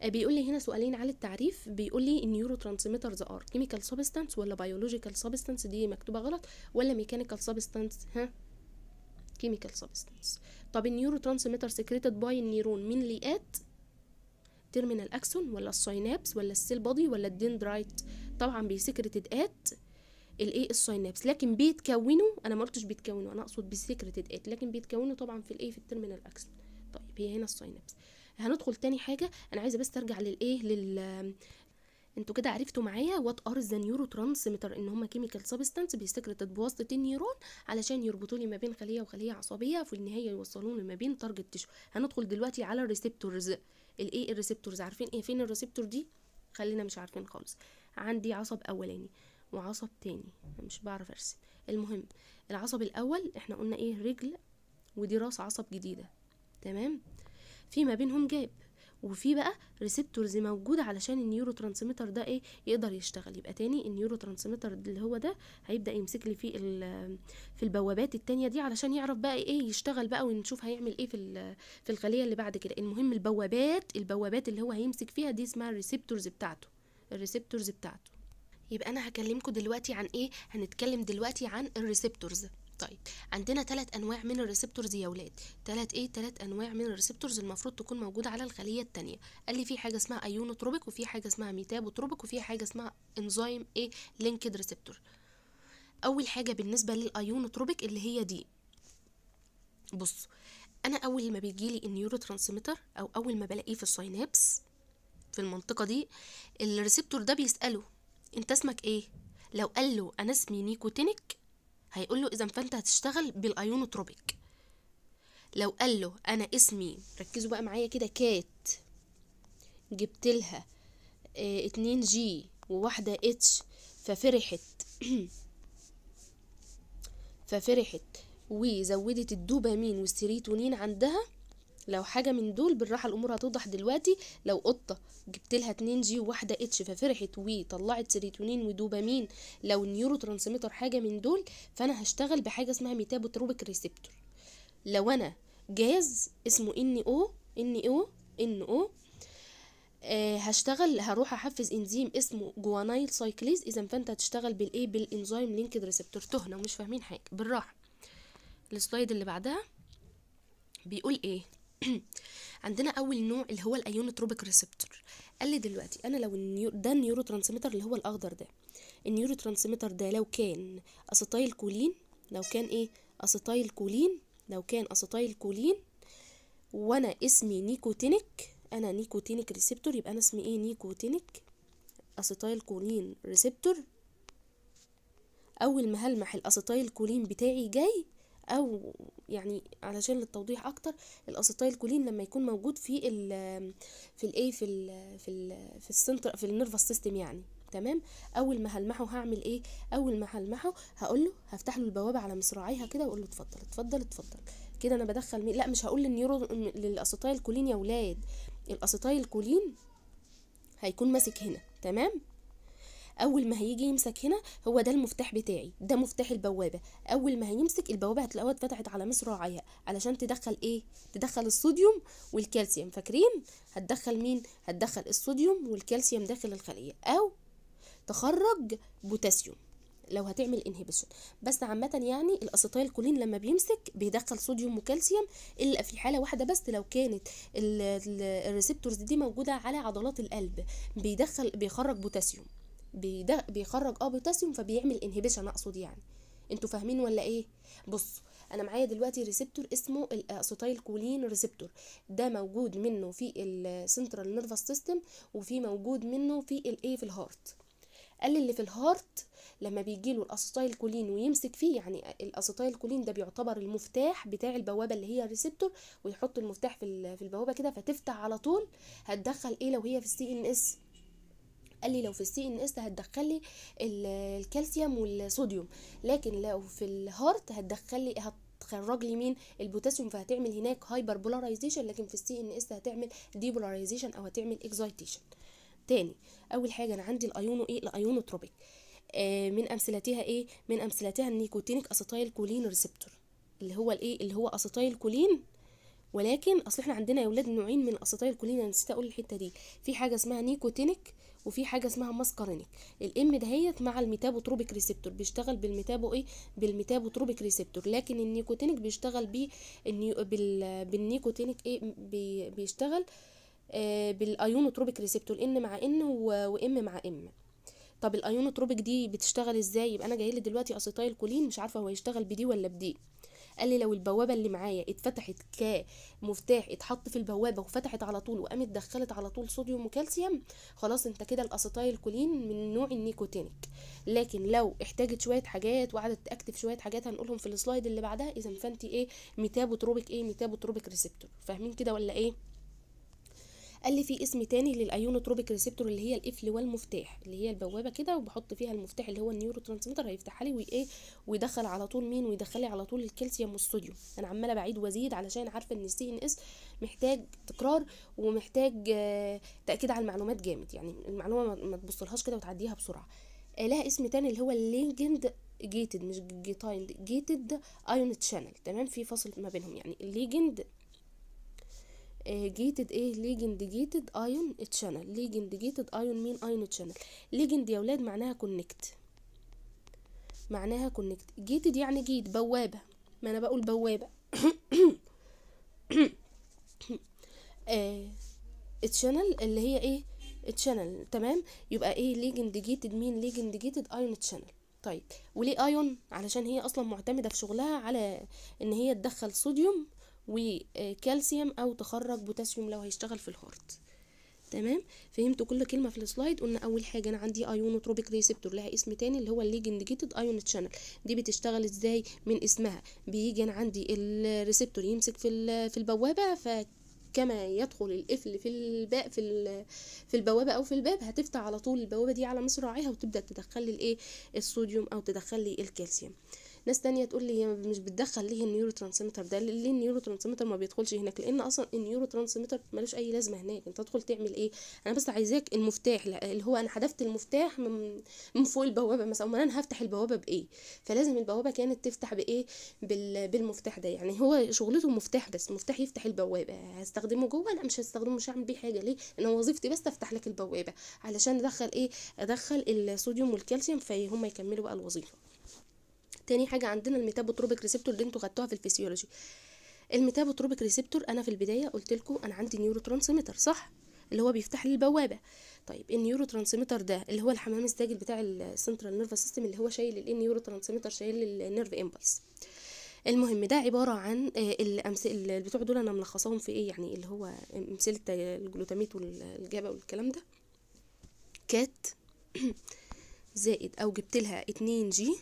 آه، بيقول لي هنا سؤالين على التعريف بيقول لي النيورو ترانسميترز ار كيميكال سبستانس ولا بيولوجيكال سبستانس دي مكتوبه غلط ولا ميكانيكال سبستانس ها كيميكال سبستانس طب النيورو ترانسميتر سكريتد باي النيرون مين اللي ات تيرمينال اكسون ولا الساينابس ولا السيل بودي ولا الدندرايت طبعا بيسكريتد ات الايه الساينابس لكن بيتكونوا انا ما قلتش بيتكونوا انا اقصد بيسكريتد ات لكن بيتكونوا طبعا في الايه في التيرمينال اكسون طيب هي هنا الساينابس هندخل تاني حاجه انا عايزه بس ارجع للايه لل انتوا كده عرفتوا معايا وات ار ذا نيورو ترانسميتر ان هما كيميكال سبستانس بيستكرتد بواسطه النيورون علشان يربطوا لي ما بين خليه وخليه عصبيه وفي النهايه يوصلوني ما بين تارجت تشو هندخل دلوقتي على الريسبتورز الاي الريسبتورز عارفين ايه فين الريسبتور دي خلينا مش عارفين خالص عندي عصب اولاني وعصب تاني انا مش بعرف ارسم المهم العصب الاول احنا قلنا ايه رجل ودي راس عصب جديده تمام في ما بينهم جاب وفي بقى ريسبتورز موجوده علشان النيورو ترانسميتر ده ايه يقدر يشتغل يبقى تاني النيورو ترانسميتر اللي هو ده هيبدا يمسك لي في في البوابات التانية دي علشان يعرف بقى ايه يشتغل بقى ونشوف هيعمل ايه في في الخليه اللي بعد كده المهم البوابات البوابات اللي هو هيمسك فيها دي اسمها الريسبتورز بتاعته الريسبتورز بتاعته يبقى انا هكلمكم دلوقتي عن ايه هنتكلم دلوقتي عن الريسبتورز طيب عندنا ثلاث انواع من الريسبتورز يا ولاد ثلاث ايه ثلاث انواع من الريسبتورز المفروض تكون موجوده على الخليه الثانيه قال لي في حاجه اسمها ايونوتروبيك وفي حاجه اسمها ميتابوتروبيك وفي حاجه اسمها انزيم ايه لينكد ريسبتور اول حاجه بالنسبه للايونوتروبيك اللي هي دي بصوا انا اول ما بيجي لي النيورو ترانسميتر او اول ما بلاقيه في الساينابس في المنطقه دي الريسبتور ده بيساله انت اسمك ايه لو قال له انا اسمي نيكوتينيك هيقول له اذا فانت هتشتغل بالايونوتروبيك لو قال له انا اسمي ركزوا بقى معايا كده كات جبت لها آه، اتنين جي وواحدة اتش ففرحت ففرحت وزودت الدوبامين والسيريتونين عندها لو حاجه من دول بالراحه الامور هتوضح دلوقتي لو قطه جبت لها 2 جي وواحده اتش ففرحت وطلعت سيروتونين ودوبامين لو نيورو ترانسميتر حاجه من دول فانا هشتغل بحاجه اسمها ميتابوتروبيك ريسبتور لو انا جهاز اسمه ان او ان او ان او آه، هشتغل هروح احفز انزيم اسمه جوانايل سايكليز اذا فانت هتشتغل بالايه بالانزيم لينكد ريسبتور تهنا ومش فاهمين حاجه بالراحه السلايد اللي بعدها بيقول ايه عندنا اول نوع اللي هو الايونوتروبيك ريسبتور قال لي دلوقتي انا لو النيو ده النيورو ترانسميتر اللي هو الاخضر ده النيورو ترانسميتر ده لو كان اسيتايل كولين لو كان ايه اسيتايل كولين لو كان اسيتايل كولين وانا اسمي نيكوتينيك انا نيكوتينيك ريسبتور يبقى انا اسمي ايه نيكوتينيك اسيتايل كولين ريسبتور اول ما هلمح الاسيتايل كولين بتاعي جاي او يعني علشان للتوضيح اكتر الاسيتيل كولين لما يكون موجود في ال في الايه في ال في ال في السنتر في النيرفس سيستم يعني تمام اول ما هلمحه هعمل ايه اول ما هلمحه هقول له هفتح له البوابه على مصراعيها كده واقول له اتفضل اتفضل اتفضل كده انا بدخل مين لا مش هقول للنيورو للاسيتيل كولين يا ولاد الاسيتيل كولين هيكون ماسك هنا تمام اول ما هيجي يمسك هنا هو ده المفتاح بتاعي ده مفتاح البوابه اول ما هيمسك البوابه هتلاقوها اتفتحت على مصراعيها علشان تدخل ايه تدخل الصوديوم والكالسيوم فاكرين هتدخل مين هتدخل الصوديوم والكالسيوم داخل الخليه او تخرج بوتاسيوم لو هتعمل انهبيشن بس عامه يعني الاسيتايل كولين لما بيمسك بيدخل صوديوم وكالسيوم الا في حاله واحده بس لو كانت الريسبتورز دي موجوده على عضلات القلب بيدخل بيخرج بوتاسيوم بيخرج اه بوتاسيوم فبيعمل انهبيشن اقصد يعني انتوا فاهمين ولا ايه بص انا معايا دلوقتي ريسبتور اسمه الاسوتايل كولين ريسبتور ده موجود منه في السنترال نيرفس سيستم وفي موجود منه في الايه في الهارت قال اللي في الهارت لما بيجي له الاسيتايل كولين ويمسك فيه يعني الاسيتايل كولين ده بيعتبر المفتاح بتاع البوابه اللي هي الريسبتور ويحط المفتاح في في البوابه كده فتفتح على طول هتدخل ايه لو هي في السي ان اس قال لي لو في السي ان اس هتدخل لي الكالسيوم والصوديوم لكن لو في الهارت هتدخل لي هتخرج لي مين البوتاسيوم فهتعمل هناك هايبر بولاريزيشن لكن في السي ان اس هتعمل دي بولاريزيشن او هتعمل اكزايتيشن تاني اول حاجه انا عندي الايونو ايه الايونو تروبيك آه، من امثلتها ايه من امثلتها النيكوتينيك اسيتايل كولين ريسبتور اللي هو الايه اللي هو اسيتايل كولين ولكن اصل احنا عندنا يا ولاد نوعين من اسيتايل الكولين انا نسيت اقول الحته دي في حاجه اسمها نيكوتينيك وفي حاجه اسمها ماسكارينيك الام دهيت مع الميتابوتروبيك ريسبتور بيشتغل بالميتابو ايه بالميتابوتروبيك ريسبتور لكن النيكوتينيك بيشتغل بيه بال... بالنيكوتينيك ايه بي... بيشتغل آه بالايونوتروبيك ريسبتور ان مع ان وام مع ام طب الايونوتروبيك دي بتشتغل ازاي يبقى انا جايلي دلوقتي اسيتايل كولين مش عارفه هو يشتغل بدي ولا بدي قال لي لو البوابه اللي معايا اتفتحت كمفتاح اتحط في البوابه وفتحت على طول وقامت دخلت على طول صوديوم وكالسيوم خلاص انت كده الاسطايل كولين من نوع النيكوتينك لكن لو احتاجت شويه حاجات وقعدت تأكتف شويه حاجات هنقولهم في السلايد اللي بعدها اذا فانت ايه ميتابوتروبيك ايه ميتابوتروبيك ريسبتور فاهمين كده ولا ايه قال لي في اسم تاني للايونوتروبيك ريسبتور اللي هي القفل والمفتاح اللي هي البوابه كده وبحط فيها المفتاح اللي هو النيورو ترانسميتر هيفتحها لي وايه ويدخل على طول مين ويدخل لي على طول الكالسيوم والصوديوم انا عماله بعيد وازيد علشان عارفه ان السي ان اس محتاج تكرار ومحتاج آه، تاكيد على المعلومات جامد يعني المعلومه ما تبصلهاش كده وتعديها بسرعه آه، لها اسم تاني اللي هو الليجند جيتد مش جيتايند جيتد ايون تشانل تمام في فاصل ما بينهم يعني الليجند جيتد ايه ليجند جيتد ايون تشانل ليجند جيتد ايون مين ايون تشانل ليجند يا ولاد معناها كونكت معناها كونكت جيتد يعني جيت بوابه ما انا بقول بوابه تشانل آه، اللي هي ايه تشانل تمام يبقى ايه ليجند جيتد مين ليجند جيتد ايون تشانل طيب وليه ايون علشان هي اصلا معتمده في شغلها على ان هي تدخل صوديوم وكالسيوم او تخرج بوتاسيوم لو هيشتغل في الهارت تمام فهمتوا كل كلمه في السلايد قلنا اول حاجه انا عندي ايونوتروبيك ريسبتور لها اسم تاني اللي هو الليجنديكيتد ايون تشانل دي بتشتغل ازاي من اسمها بيجي انا عندي الريسبتور يمسك في في البوابه ف كما يدخل القفل في الباب في في البوابه او في الباب هتفتح على طول البوابه دي على مصراعيها وتبدا تدخل لي الايه الصوديوم او تدخل لي الكالسيوم ناس تانية تقول لي هي مش بتدخل ليه النيورو ترانسميتر ده ليه النيورو ترانسميتر ما بيدخلش هناك لان اصلا النيورو ترانسميتر ملوش اي لازمه هناك انت تدخل تعمل ايه انا بس عايزاك المفتاح اللي هو انا حذفت المفتاح من, من فوق البوابه مثلا امال انا هفتح البوابه بايه فلازم البوابه كانت تفتح بايه بال... بالمفتاح ده يعني هو شغلته مفتاح بس مفتاح يفتح البوابه هستخدمه جوه لا مش هستخدمه مش هعمل بيه حاجه ليه انا وظيفتي بس افتح لك البوابه علشان ادخل ايه ادخل الصوديوم والكالسيوم فهم يكملوا بقى الوظيفه تاني حاجه عندنا الميتابوتروبيك ريسبتور اللي انتوا خدتوها في الفسيولوجي الميتابوتروبيك ريسبتور انا في البدايه قلت لكم انا عندي نيورو ترانسميتر صح اللي هو بيفتح لي البوابه طيب النيورو ترانسميتر ده اللي هو الحمام الساجل بتاع السنترال نيرفس سيستم اللي هو شايل النيورو ترانسميتر شايل النيرف امبلس المهم ده عبارة عن آه، الأمثلة البتوع دول أنا ملخصاهم في إيه يعني اللي هو أمثلة الجلوتاميت والجابة والكلام ده كات زائد أو جبت لها اتنين جي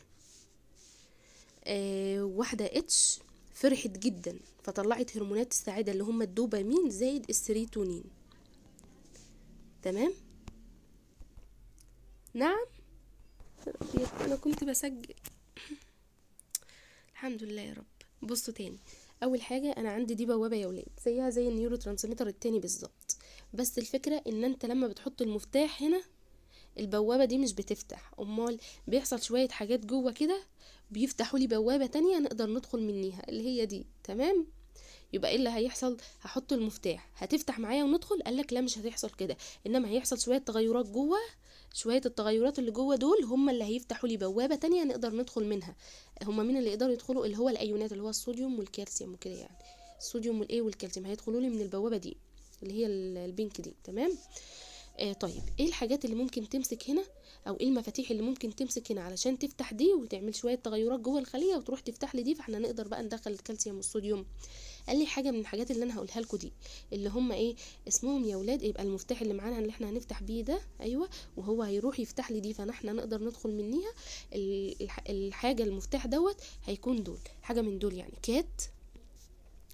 آه، واحدة اتش فرحت جدا فطلعت هرمونات السعادة اللي هم الدوبامين زائد السيروتونين تمام نعم انا كنت بسجل الحمد لله يا رب بصوا تاني اول حاجه انا عندي دي بوابه يا ولاد زيها زي النيورو ترانسميتر التاني بالظبط بس الفكره ان انت لما بتحط المفتاح هنا البوابه دي مش بتفتح امال بيحصل شويه حاجات جوه كده بيفتحوا لي بوابة تانية نقدر ندخل منيها اللي هي دي تمام يبقى ايه اللي هيحصل هحط المفتاح هتفتح معايا وندخل قالك لا مش هتحصل كده انما هيحصل شويه تغيرات جوه شويه التغيرات اللي جوه دول هم اللي هيفتحوا لي بوابه تانية نقدر ندخل منها هم مين اللي يقدروا يدخلوا اللي هو الايونات اللي هو الصوديوم والكالسيوم وكده يعني الصوديوم والايه والكالسيوم هيدخلوا لي من البوابه دي اللي هي البينك دي تمام آه طيب ايه الحاجات اللي ممكن تمسك هنا او ايه المفاتيح اللي ممكن تمسك هنا علشان تفتح دي وتعمل شويه تغيرات جوه الخليه وتروح تفتح لي دي فاحنا نقدر بقى ندخل الكالسيوم والصوديوم قال لي حاجه من الحاجات اللي انا هقولها لكم دي اللي هم ايه اسمهم يا ولاد يبقى المفتاح اللي معانا اللي احنا هنفتح بيه ده ايوه وهو هيروح يفتح لي دي فاحنا نقدر ندخل منيها الحاجه المفتاح دوت هيكون دول حاجه من دول يعني كات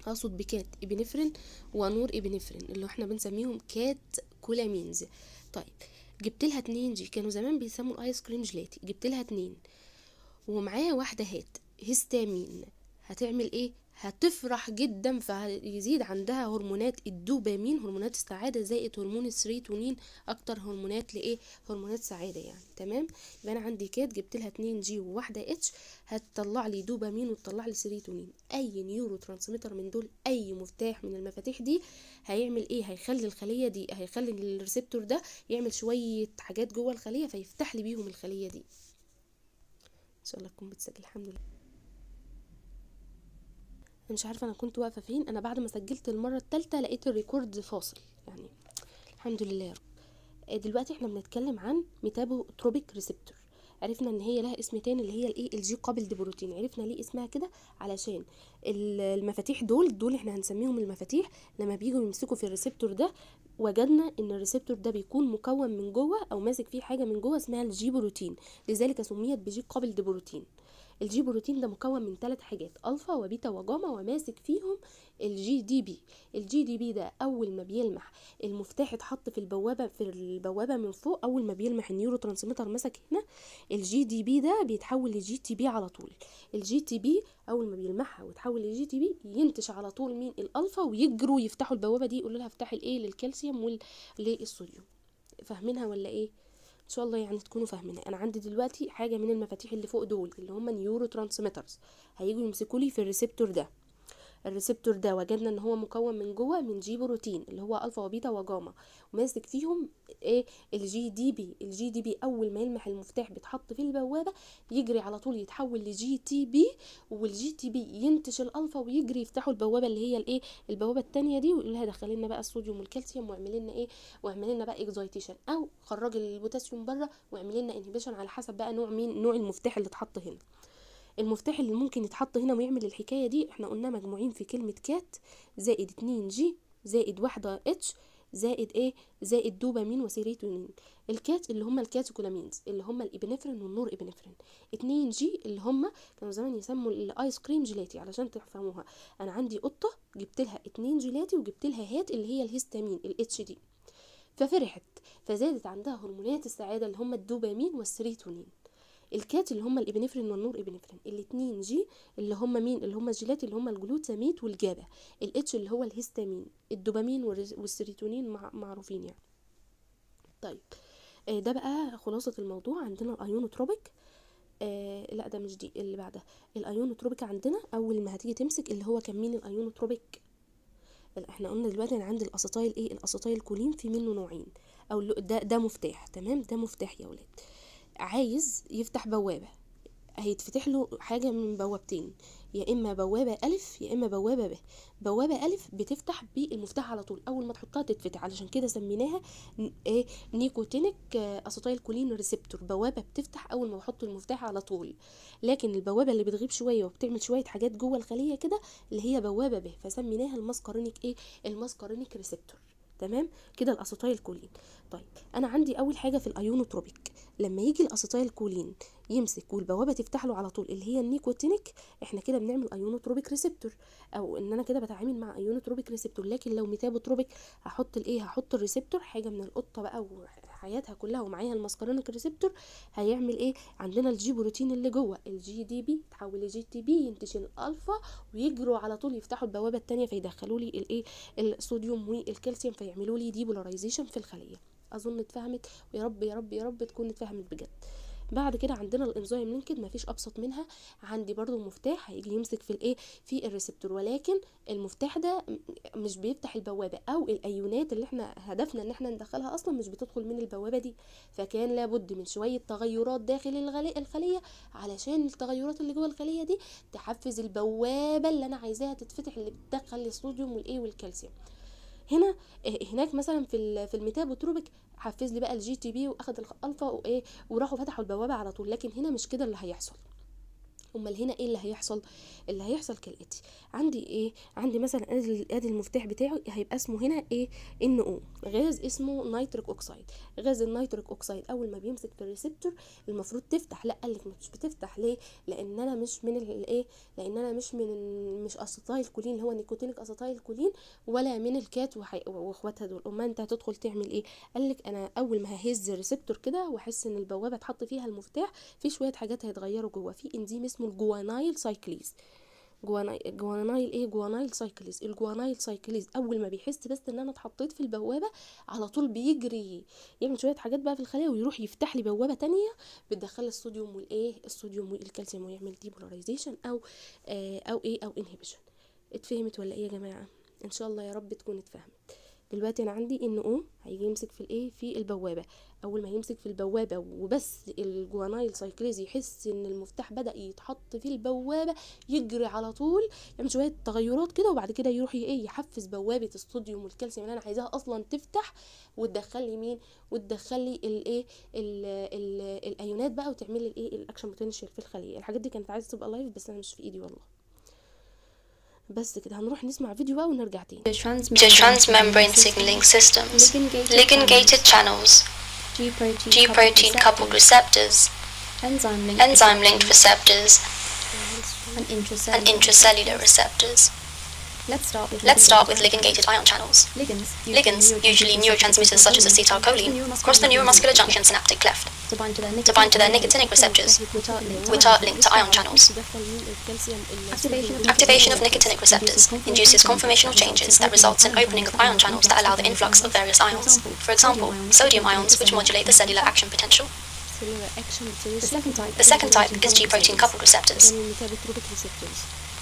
اقصد بكات ابنفرين ونور ابنفرين اللي احنا بنسميهم كات كولامينز طيب جبت لها اتنين جي كانوا زمان بيسموا الايس كريم جيلاتي جبت لها اتنين ومعايا واحده هات هيستامين هتعمل ايه هتفرح جدا فهيزيد عندها هرمونات الدوبامين هرمونات السعادة زائد هرمون السريتونين اكتر هرمونات لايه هرمونات سعادة يعني تمام يبقى انا عندي كات جبت لها 2 جي وواحدة اتش هتطلع لي دوبامين وتطلع لي سريتونين اي نيورو ترانسميتر من دول اي مفتاح من المفاتيح دي هيعمل ايه هيخلي الخلية دي هيخلي الريسبتور ده يعمل شوية حاجات جوه الخلية فيفتح لي بيهم الخلية دي ان شاء الله تكون بتسجل الحمد لله مش عارفه انا كنت واقفه فين انا بعد ما سجلت المره الثالثه لقيت الريكورد فاصل يعني الحمد لله يا رب آه، دلوقتي احنا بنتكلم عن ميتابو تروبيك ريسبتور عرفنا ان هي لها اسم تاني اللي هي الايه الجي قابل دي بروتين عرفنا ليه اسمها كده علشان المفاتيح دول دول احنا هنسميهم المفاتيح لما بييجوا يمسكوا في الريسبتور ده وجدنا ان الريسبتور ده بيكون مكون من جوه او ماسك فيه حاجه من جوه اسمها الجي بروتين لذلك سميت بجي قابل دي بروتين الجي بروتين ده مكون من ثلاث حاجات الفا وبيتا وجاما وماسك فيهم الجي دي بي الجي دي بي ده اول ما بيلمح المفتاح اتحط في البوابه في البوابه من فوق اول ما بيلمح النيورو ترانسميتر مسك هنا الجي دي بي ده بيتحول لجي تي بي على طول الجي تي بي اول ما بيلمحها وتحول لجي تي بي ينتش على طول مين الالفا ويجروا يفتحوا البوابه دي يقولوا لها افتحي الايه للكالسيوم وللصوديوم فاهمينها ولا ايه ان شاء الله يعني تكونوا فاهمين انا عندي دلوقتي حاجه من المفاتيح اللي فوق دول اللي هم نيورو ترانسميترز هيجوا يمسكوا لي في الريسبتور ده الريسبتور ده وجدنا ان هو مكون من جوه من جي بروتين اللي هو الفا وبيتا وجاما وماسك فيهم ايه الجي دي بي الجي دي بي اول ما يلمح المفتاح بيتحط في البوابه يجري على طول يتحول لجي تي بي والجي تي بي ينتج الالفا ويجري يفتحوا البوابه اللي هي الايه البوابه الثانيه دي ويقول لها دخلي لنا بقى الصوديوم والكالسيوم واعمل لنا ايه واعمل لنا بقى اكزايتيشن او خرجي البوتاسيوم بره واعمل لنا انهبيشن على حسب بقى نوع مين نوع المفتاح اللي اتحط هنا المفتاح اللي ممكن يتحط هنا ويعمل الحكاية دي احنا قلنا مجموعين في كلمة كات زائد 2 جي زائد واحدة اتش زائد ايه زائد دوبامين وسيريتونين الكات اللي هم الكاتيكولامينز اللي هم الابنفرين والنور ابنفرين 2 جي اللي هم كانوا زمان يسموا الايس كريم جيلاتي علشان تفهموها انا عندي قطه جبت لها 2 جيلاتي وجبت لها هات اللي هي الهستامين الاتش دي ففرحت فزادت عندها هرمونات السعاده اللي هم الدوبامين والسيريتونين الكات اللي هما الابنفرين والنور ابنفرين الاتنين جي اللي هما مين اللي هما الجيلات اللي هما الجلوتاميت والجابا الاتش اللي هو الهستامين الدوبامين والسيروتونين معروفين يعني طيب آه، ده بقى خلاصة الموضوع عندنا الايونوتروبيك آه لا ده مش دي اللي بعدها الايونوتروبيك عندنا اول ما هتيجي تمسك اللي هو كان مين الايونوتروبيك احنا قلنا دلوقتي ان عند الاساطيل ايه الاساطيل كولين في منه نوعين او ده ده مفتاح تمام ده مفتاح يا ولاد عايز يفتح بوابة هيتفتح له حاجة من بوابتين يا إما بوابة ألف يا إما بوابة ب بوابة ألف بتفتح بالمفتاح على طول أول ما تحطها تتفتح علشان كده سميناها إيه نيكوتينيك آه، أسوتايل كولين ريسبتور بوابة بتفتح أول ما بحط المفتاح على طول لكن البوابة اللي بتغيب شوية وبتعمل شوية حاجات جوه الخلية كده اللي هي بوابة ب فسميناها الماسكارينيك إيه الماسكارينيك ريسبتور تمام كده الاسيتايل كولين طيب انا عندي اول حاجه في الايونوتروبيك لما يجي الاسيتايل كولين يمسك والبوابه تفتح له على طول اللي هي النيكوتينيك احنا كده بنعمل ايونوتروبيك ريسبتور او ان انا كده بتعامل مع ايونوتروبيك ريسبتور لكن لو ميتابوتروبيك هحط الايه هحط الريسبتور حاجه من القطه بقى حياتها كلها ومعاها المسكرونيك ريسبتور هيعمل ايه عندنا الجي بروتين اللي جوه الجي دي بي تحول لجي تي بي ينتشن الالفا ويجروا على طول يفتحوا البوابه الثانيه فيدخلوا لي الايه الصوديوم والكالسيوم فيعملوا لي ديبولاريزيشن في الخليه اظن اتفهمت ويا رب يا رب يا رب تكون اتفهمت بجد بعد كده عندنا الانزيم لينكد مفيش ابسط منها عندي برضو مفتاح هيجي يمسك في الايه في الريسبتور ولكن المفتاح ده مش بيفتح البوابه او الايونات اللي احنا هدفنا ان احنا ندخلها اصلا مش بتدخل من البوابه دي فكان لابد من شويه تغيرات داخل الخليه علشان التغيرات اللي جوه الخليه دي تحفز البوابه اللي انا عايزاها تتفتح اللي بتدخل الصوديوم والايه والكالسيوم هنا آه، هناك مثلا في في الميتابوتروبيك حفز لي بقى الجي تي بي واخد الالفا وايه وراحوا فتحوا البوابه على طول لكن هنا مش كده اللي هيحصل امال هنا ايه اللي هيحصل اللي هيحصل كالاتي عندي ايه عندي مثلا ادي المفتاح بتاعي هيبقى اسمه هنا ايه ان او غاز اسمه نيتريك اوكسيد غاز النيتريك اوكسيد اول ما بيمسك في الريسبتور المفروض تفتح لا قال لك مش بتفتح ليه لان انا مش من الايه لان انا مش من مش اسيتايل كولين اللي هو نيكوتينيك اسيتايل كولين ولا من الكات واخواتها دول امال انت هتدخل تعمل ايه قال لك انا اول ما ههز الريسبتور كده واحس ان البوابه اتحط فيها المفتاح في شويه حاجات هيتغيروا جوه في انزيم اسمه الجوانايل سايكليز جوانايل ايه جوانايل سايكليز الجوانايل سايكليز اول ما بيحس بس ان انا اتحطيت في البوابه على طول بيجري يعمل شويه حاجات بقى في الخلايا ويروح يفتح لي بوابه تانية بتدخل الصوديوم والايه الصوديوم والكالسيوم ويعمل ديبولاريزيشن او آه او ايه او انهبيشن اتفهمت ولا ايه يا جماعه ان شاء الله يا رب تكون اتفهمت دلوقتي انا عندي ان او هيجي يمسك في الايه في البوابه اول ما يمسك في البوابه وبس الجوانايل سايكليز يحس ان المفتاح بدا يتحط في البوابه يجري على طول يعمل شويه تغيرات كده وبعد كده يروح ايه يحفز بوابه الصوديوم والكالسيوم اللي انا عايزاها اصلا تفتح وتدخل لي مين وتدخل لي الايه الايونات بقى وتعمل لي الايه الاكشن بوتنشال في الخليه الحاجات دي كانت عايزه تبقى لايف بس انا مش في ايدي والله بس كده هنروح نسمع فيديو ونرجع تاني the transmembrane signaling systems ligand-gated channels G-protein coupled receptors enzyme-linked receptors and intracellular receptors Let's start with, Let's start with ligand-gated ion channels. Ligands, Ligands usually, usually neurotransmitters such as acetylcholine, cross the neuromuscular junction synaptic cleft to bind to their nicotinic, receptors, which are linked to ion channels. Activation of nicotinic receptors induces conformational changes that results in opening of ion channels that allow the influx of various ions, for example, sodium ions, which modulate the cellular action potential. The second type is G-protein coupled receptors.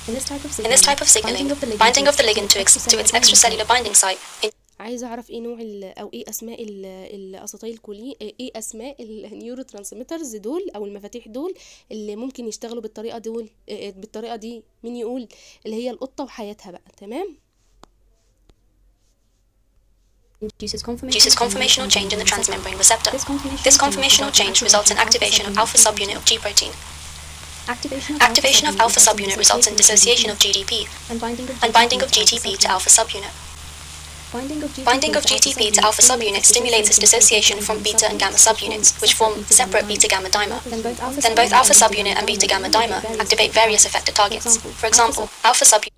In this type of signaling, this type of signaling binding, of binding of the ligand to, ex to its extracellular binding site. عايزه اعرف ايه نوع او ايه اسماء الاساطيل كولي ايه اسماء النيورو ترانسميترز دول او المفاتيح دول اللي ممكن يشتغلوا بالطريقه دول بالطريقه دي مين يقول اللي هي القطه وحياتها بقى تمام induces conformational change in the transmembrane receptor. This conformational change results in activation of alpha subunit of G protein, Activation of, Activation alpha, of subunit alpha subunit results in dissociation of GDP and binding of, and binding of GTP to alpha subunit. Binding of, Binding of GTP to alpha subunit stimulates its dissociation from beta and gamma subunits, which form separate beta-gamma dimer. Then both alpha, subunit and beta-gamma dimer activate various effector targets. For example, alpha subunit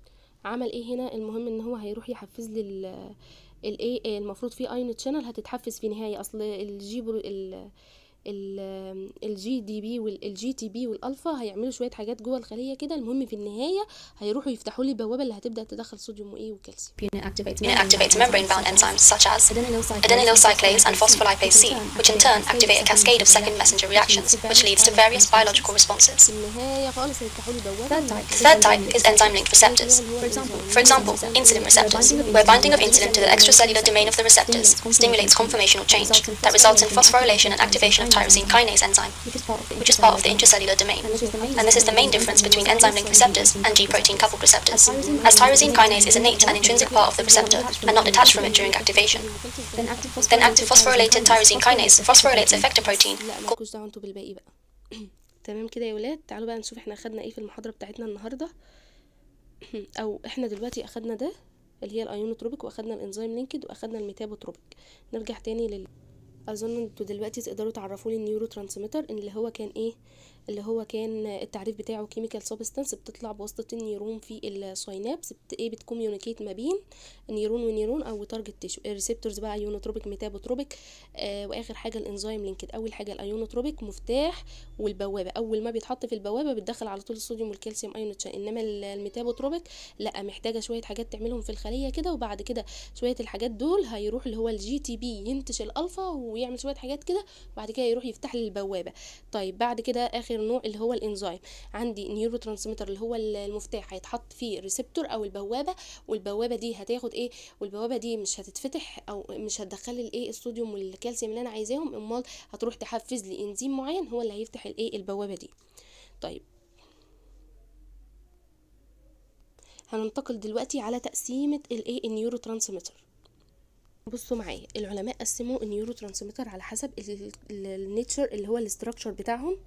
الايه المفروض في تشانل هتتحفز في نهايه اصل الجي دي بي والجي تي بي والالفا هيعملوا شويه حاجات جوه الخليه كده المهم في النهايه هيروحوا يفتحوا لي البوابه اللي هتبدا تدخل صوديوم وايه وكالسيوم activate membrane bound enzymes such as adenylocyclase and phospholipase C which in turn activate a cascade of second messenger reactions which leads to various biological responses third type is enzyme linked receptors for example insulin receptors where binding of insulin to the extracellular domain of the receptors stimulates conformational change that results in phosphorylation and activation of tyrosine kinase enzyme, which is part of the intracellular domain. And this is the main difference between enzyme-linked receptors and G-protein coupled receptors, as tyrosine kinase is innate and intrinsic part of the receptor and not detached from it during activation. Then active phosphorylated tyrosine kinase phosphorylates effector protein. تمام كده يا ولاد تعالوا بقى نشوف احنا اخدنا ايه في المحاضره بتاعتنا النهارده او احنا دلوقتي اخدنا ده اللي هي الايونوتروبيك واخدنا الانزيم لينكد واخدنا الميتابوتروبيك نرجع تاني لل اظن انتوا دلوقتي تقدروا تعرفوا لي النيورو ترانسميتر اللي هو كان ايه اللي هو كان التعريف بتاعه كيميكال سبستانس بتطلع بواسطه النيرون في الساينابس بت ايه بتكوميونيكيت ما بين نيرون ونيرون او تارجت تيشو الريسبتورز بقى ايونوتروبيك ميتابوتروبيك آه واخر حاجه الانزيم لينكد اول حاجه الايونوتروبيك مفتاح والبوابه اول ما بيتحط في البوابه بتدخل على طول الصوديوم والكالسيوم ايون انما الميتابوتروبيك لا محتاجه شويه حاجات تعملهم في الخليه كده وبعد كده شويه الحاجات دول هيروح اللي هو الجي تي بي ينتش الالفا ويعمل شويه حاجات كده وبعد كده يروح يفتح لي البوابه طيب بعد كده اخر النوع اللي هو الانزيم عندي نيورو ترانسميتر اللي هو المفتاح هيتحط فيه ريسبتور او البوابه والبوابه دي هتاخد ايه والبوابه دي مش هتتفتح او مش هتدخل الايه الصوديوم والكالسيوم اللي انا عايزاهم امال هتروح تحفز لي انزيم معين هو اللي هيفتح الايه البوابه دي طيب هننتقل دلوقتي على تقسيمة الايه النيورو ترانسميتر بصوا معايا العلماء قسموا النيورو ترانسميتر على حسب النيتشر اللي هو الاستراكشر بتاعهم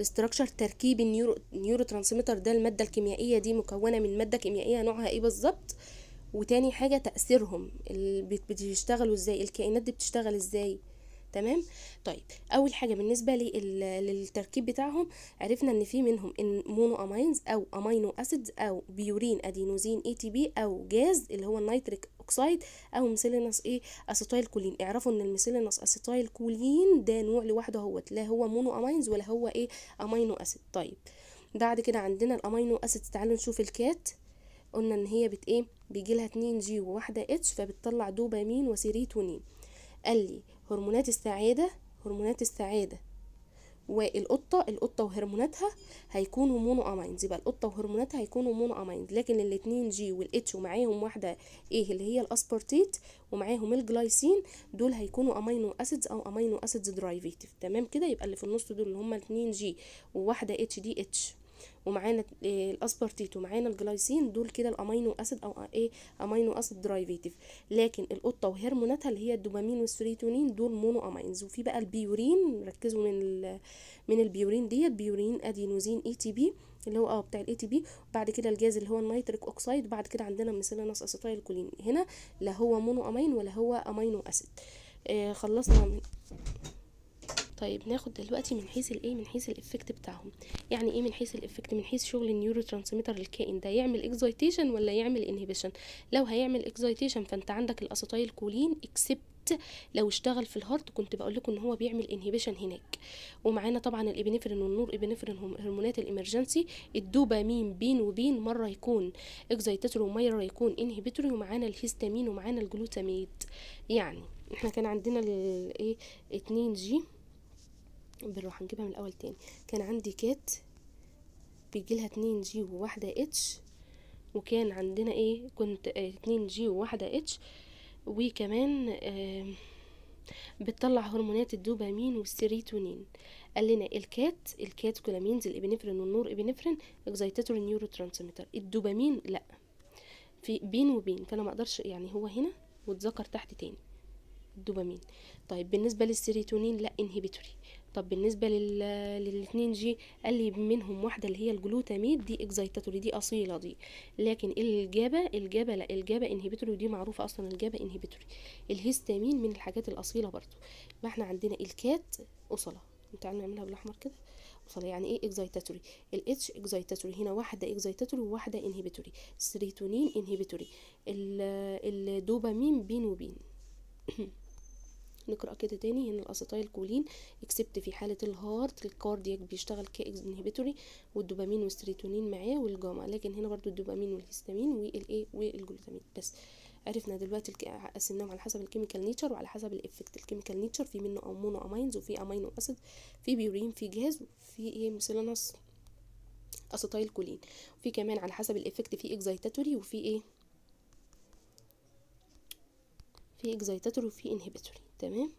الاستراكشر تركيب النيورو نيورو ترانسميتر ده الماده الكيميائيه دي مكونه من ماده كيميائيه نوعها ايه بالظبط وتاني حاجه تاثيرهم بيشتغلوا ازاي الكائنات دي بتشتغل ازاي تمام طيب اول حاجه بالنسبه للتركيب بتاعهم عرفنا ان في منهم ان مونو امينز او امينو اسيدز او بيورين ادينوزين اي تي بي او جاز اللي هو النيتريك اوكسايد او ميسيلينوس ايه اسيتايل كولين اعرفوا ان الميسيلينوس اسيتايل كولين ده نوع لوحده اهوت لا هو مونو امينز ولا هو ايه امينو اسيد طيب بعد كده عندنا الامينو اسيد تعالوا نشوف الكات قلنا ان هي بت ايه بيجي لها 2 جي وواحده اتش فبتطلع دوبامين وسيريتونين قال لي هرمونات السعاده هرمونات السعاده والقطه القطه وهرموناتها هيكونوا مونو امينز يبقى القطه وهرموناتها هيكونوا مونو امينز لكن الاتنين جي والاتش ومعاهم واحده ايه اللي هي الاسبارتيت ومعاهم الجلايسين دول هيكونوا امينو اسيدز او امينو اسيدز درايفيتيف تمام كده يبقى اللي في النص دول اللي هما اتنين جي وواحده اتش دي اتش ومعانا آه، الاسبارتيت ومعانا الجلايسين دول كده الامينو اسيد او آه، ايه امينو اسيد درايفيتيف لكن القطه وهرموناتها اللي هي الدوبامين والسيروتونين دول مونو امينز وفي بقى البيورين ركزوا من من البيورين ديت بيورين ادينوزين اي تي بي اللي هو اه بتاع الاي تي بي وبعد كده الجاز اللي هو النيتريك اوكسيد بعد كده عندنا نص اسيتايل كولين هنا لا هو مونو امين ولا هو امينو اسيد آه خلصنا من طيب ناخد دلوقتي من حيث الايه من حيث الافكت بتاعهم يعني ايه من حيث الافكت من حيث شغل النيورو ترانسميتر الكائن ده يعمل اكزايتيشن ولا يعمل انهبيشن لو هيعمل اكزايتيشن فانت عندك الاسيتايل كولين اكسبت لو اشتغل في الهارت كنت بقول لكم ان هو بيعمل انهبيشن هناك ومعانا طبعا الابنفرين والنور ابنفرين هم هرمونات الامرجنسي الدوبامين بين وبين مره يكون اكزايتاتور ومره يكون انهبيتور ومعانا الهستامين ومعانا الجلوتاميد يعني احنا كان عندنا الايه 2 جي بنروح نجيبها من الاول تاني كان عندي كات بيجيلها اتنين جي وواحدة اتش وكان عندنا ايه كنت آه، اتنين جي وواحدة اتش وكمان بتطلع هرمونات الدوبامين والسيريتونين قال لنا الكات الكات كولامينز الابنفرين والنور ابنفرين اكزيتاتور نيورو ترانسميتر الدوبامين لا في بين وبين فانا ما اقدرش يعني هو هنا واتذكر تحت تاني الدوبامين طيب بالنسبه للسيريتونين لا انهبيتوري طب بالنسبه لل 2 جي قال لي منهم واحده اللي هي الجلوتاميد دي اكزايتاتوري دي اصيله دي لكن الجابا الجابا لا الجابا انهبيتوري ودي معروفه اصلا الجابا انهبيتوري الهستامين من الحاجات الاصيله برضو يبقى احنا عندنا الكات اصله تعالى نعملها بالاحمر كده وصل يعني ايه اكزايتاتوري الاتش اكزايتاتوري هنا واحده اكزايتاتوري وواحده انهبيتوري السيروتونين انهبيتوري الدوبامين بين وبين نقرا كده تاني هنا الاسيتايل كولين اكسبت في حاله الهارت الكاردياك بيشتغل كانهبيتوري والدوبامين والسيروتونين معاه والجاما لكن هنا برضو الدوبامين والهيستامين والاي والجلوتامين بس عرفنا دلوقتي قسمناهم على حسب الكيميكال نيتشر وعلى حسب الافكت الكيميكال نيتشر في منه امونو امينز وفي امينو اسيد في بيورين في جهاز وفي ايه مثلنص اسيتايل كولين وفي كمان على حسب الافكت في اكزايتاتوري وفي ايه في اكزايتاتور وفي انهبيتوري تمام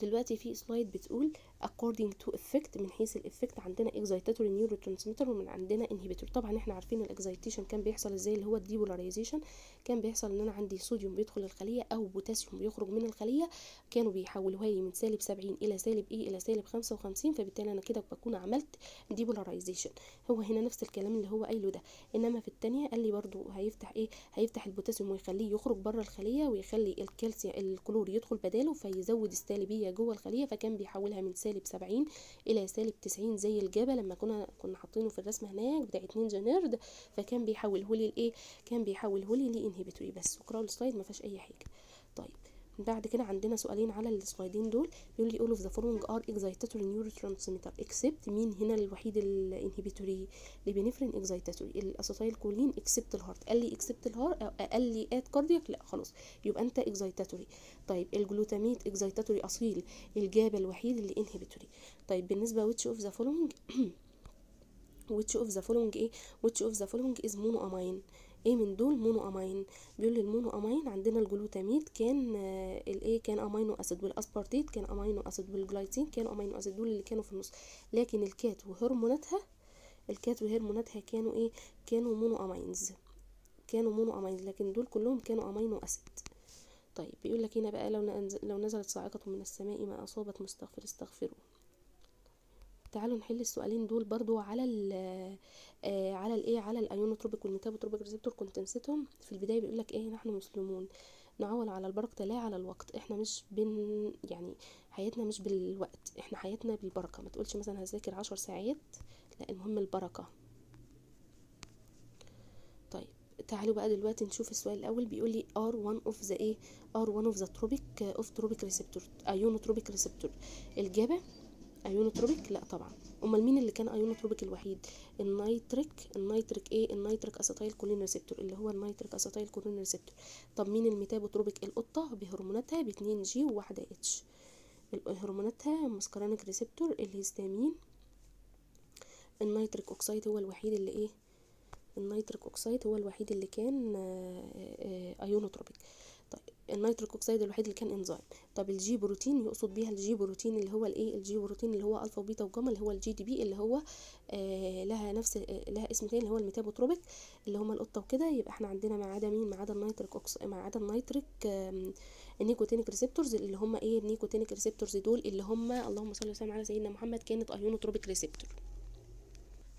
دلوقتي في سلايد بتقول according to effect من حيث الافكت عندنا excitatory neurotransmitter ومن عندنا inhibitor طبعا احنا عارفين الاكزايتيشن كان بيحصل ازاي اللي هو الديبولاريزيشن كان بيحصل ان انا عندي صوديوم بيدخل الخليه او بوتاسيوم بيخرج من الخليه كانوا بيحولوها لي من سالب 70 الى سالب ايه الى سالب 55 فبالتالي انا كده بكون عملت ديبولاريزيشن هو هنا نفس الكلام اللي هو قايله ده انما في الثانيه قال لي برضو هيفتح ايه هيفتح البوتاسيوم ويخليه يخرج بره الخليه ويخلي الكالسيوم الكلور يدخل بداله فيزود السالبيه جوه الخليه فكان بيحولها من سالب سالب 70 الى سالب 90 زي الجبل لما كنا كنا حاطينه في الرسمه هناك بتاع 2 جنرد فكان بيحوله لي لايه كان بيحوله لي لانهبيتوري بس وقراوا السلايد ما فيهاش اي حاجه طيب بعد كده عندنا سؤالين على السلايدين دول بيقول لي all of the following are excitatory neurotransmitter اكسبت مين هنا الوحيد الانهبيتوري لبنفرين excitatory الاسيتايل كولين اكسبت الهارت قال لي اكسبت الهارت قال لي ات كاردياك لا خلاص يبقى انت excitatory طيب الجلوتاميت excitatory اصيل الجابه الوحيد اللي انهبيتوري طيب بالنسبه ويتش اوف ذا فولوينج ويتش اوف ذا فولوينج ايه ويتش اوف ذا فولوينج از مونو امين ايه من دول مونو امين بيقول لي المونو امين عندنا الجلوتاميد كان آه، الايه كان امينو اسيد والاسبارتيت كان امينو اسيد والجلايسين كان امينو اسيد دول اللي كانوا في النص لكن الكات وهرموناتها الكات وهرموناتها كانوا ايه كانوا مونو امينز كانوا مونو امينز لكن دول كلهم كانوا امينو اسيد طيب بيقول لك هنا بقى لو لو نزلت صاعقة من السماء ما أصابت مستغفر استغفروه تعالوا نحل السؤالين دول برضو على آه على الايه على الايونوتروبيك والميتابوتروبيك ريسبتور كنت نسيتهم في البدايه بيقول لك ايه نحن مسلمون نعول على البركه لا على الوقت احنا مش بن يعني حياتنا مش بالوقت احنا حياتنا بالبركه ما تقولش مثلا هذاكر عشر ساعات لا المهم البركه طيب تعالوا بقى دلوقتي نشوف السؤال الاول بيقول لي ار 1 اوف ذا ايه ار 1 اوف ذا تروبيك اوف تروبيك ريسبتور ايونوتروبيك ريسبتور الجابه ايونوتروبيك لا طبعا امال مين اللي كان ايونوتروبيك الوحيد النيتريك النيتريك ايه النيتريك اسيتيل كولين ريسبتور اللي هو النيتريك اسيتيل كولين ريسبتور طب مين الميتابوتروبيك القطه بهرموناتها باتنين جي وواحده اتش هرموناتها مسكرانك ريسبتور الهستامين النيتريك اوكسيد هو الوحيد اللي ايه النيتريك اوكسيد هو الوحيد اللي كان آه، آه، آه، ايونوتروبيك النيتريك اوكسيد الوحيد اللي كان انزيم طب الجي بروتين يقصد بيها الجي بروتين اللي هو الايه الجي بروتين اللي هو الفا وبيتا وجاما اللي هو الجي دي بي اللي هو آه لها نفس آه لها اسم تاني اللي هو الميتابوتروبيك اللي هما القطه وكده يبقى احنا عندنا ما عدا مين ما عدا النيتريك أوكس... ما عدا النيتريك النيكوتينيك ريسبتورز اللي هما ايه النيكوتينيك ريسبتورز دول اللي هما اللهم صل وسلم على سيدنا محمد كانت ايونوتروبيك ريسبتور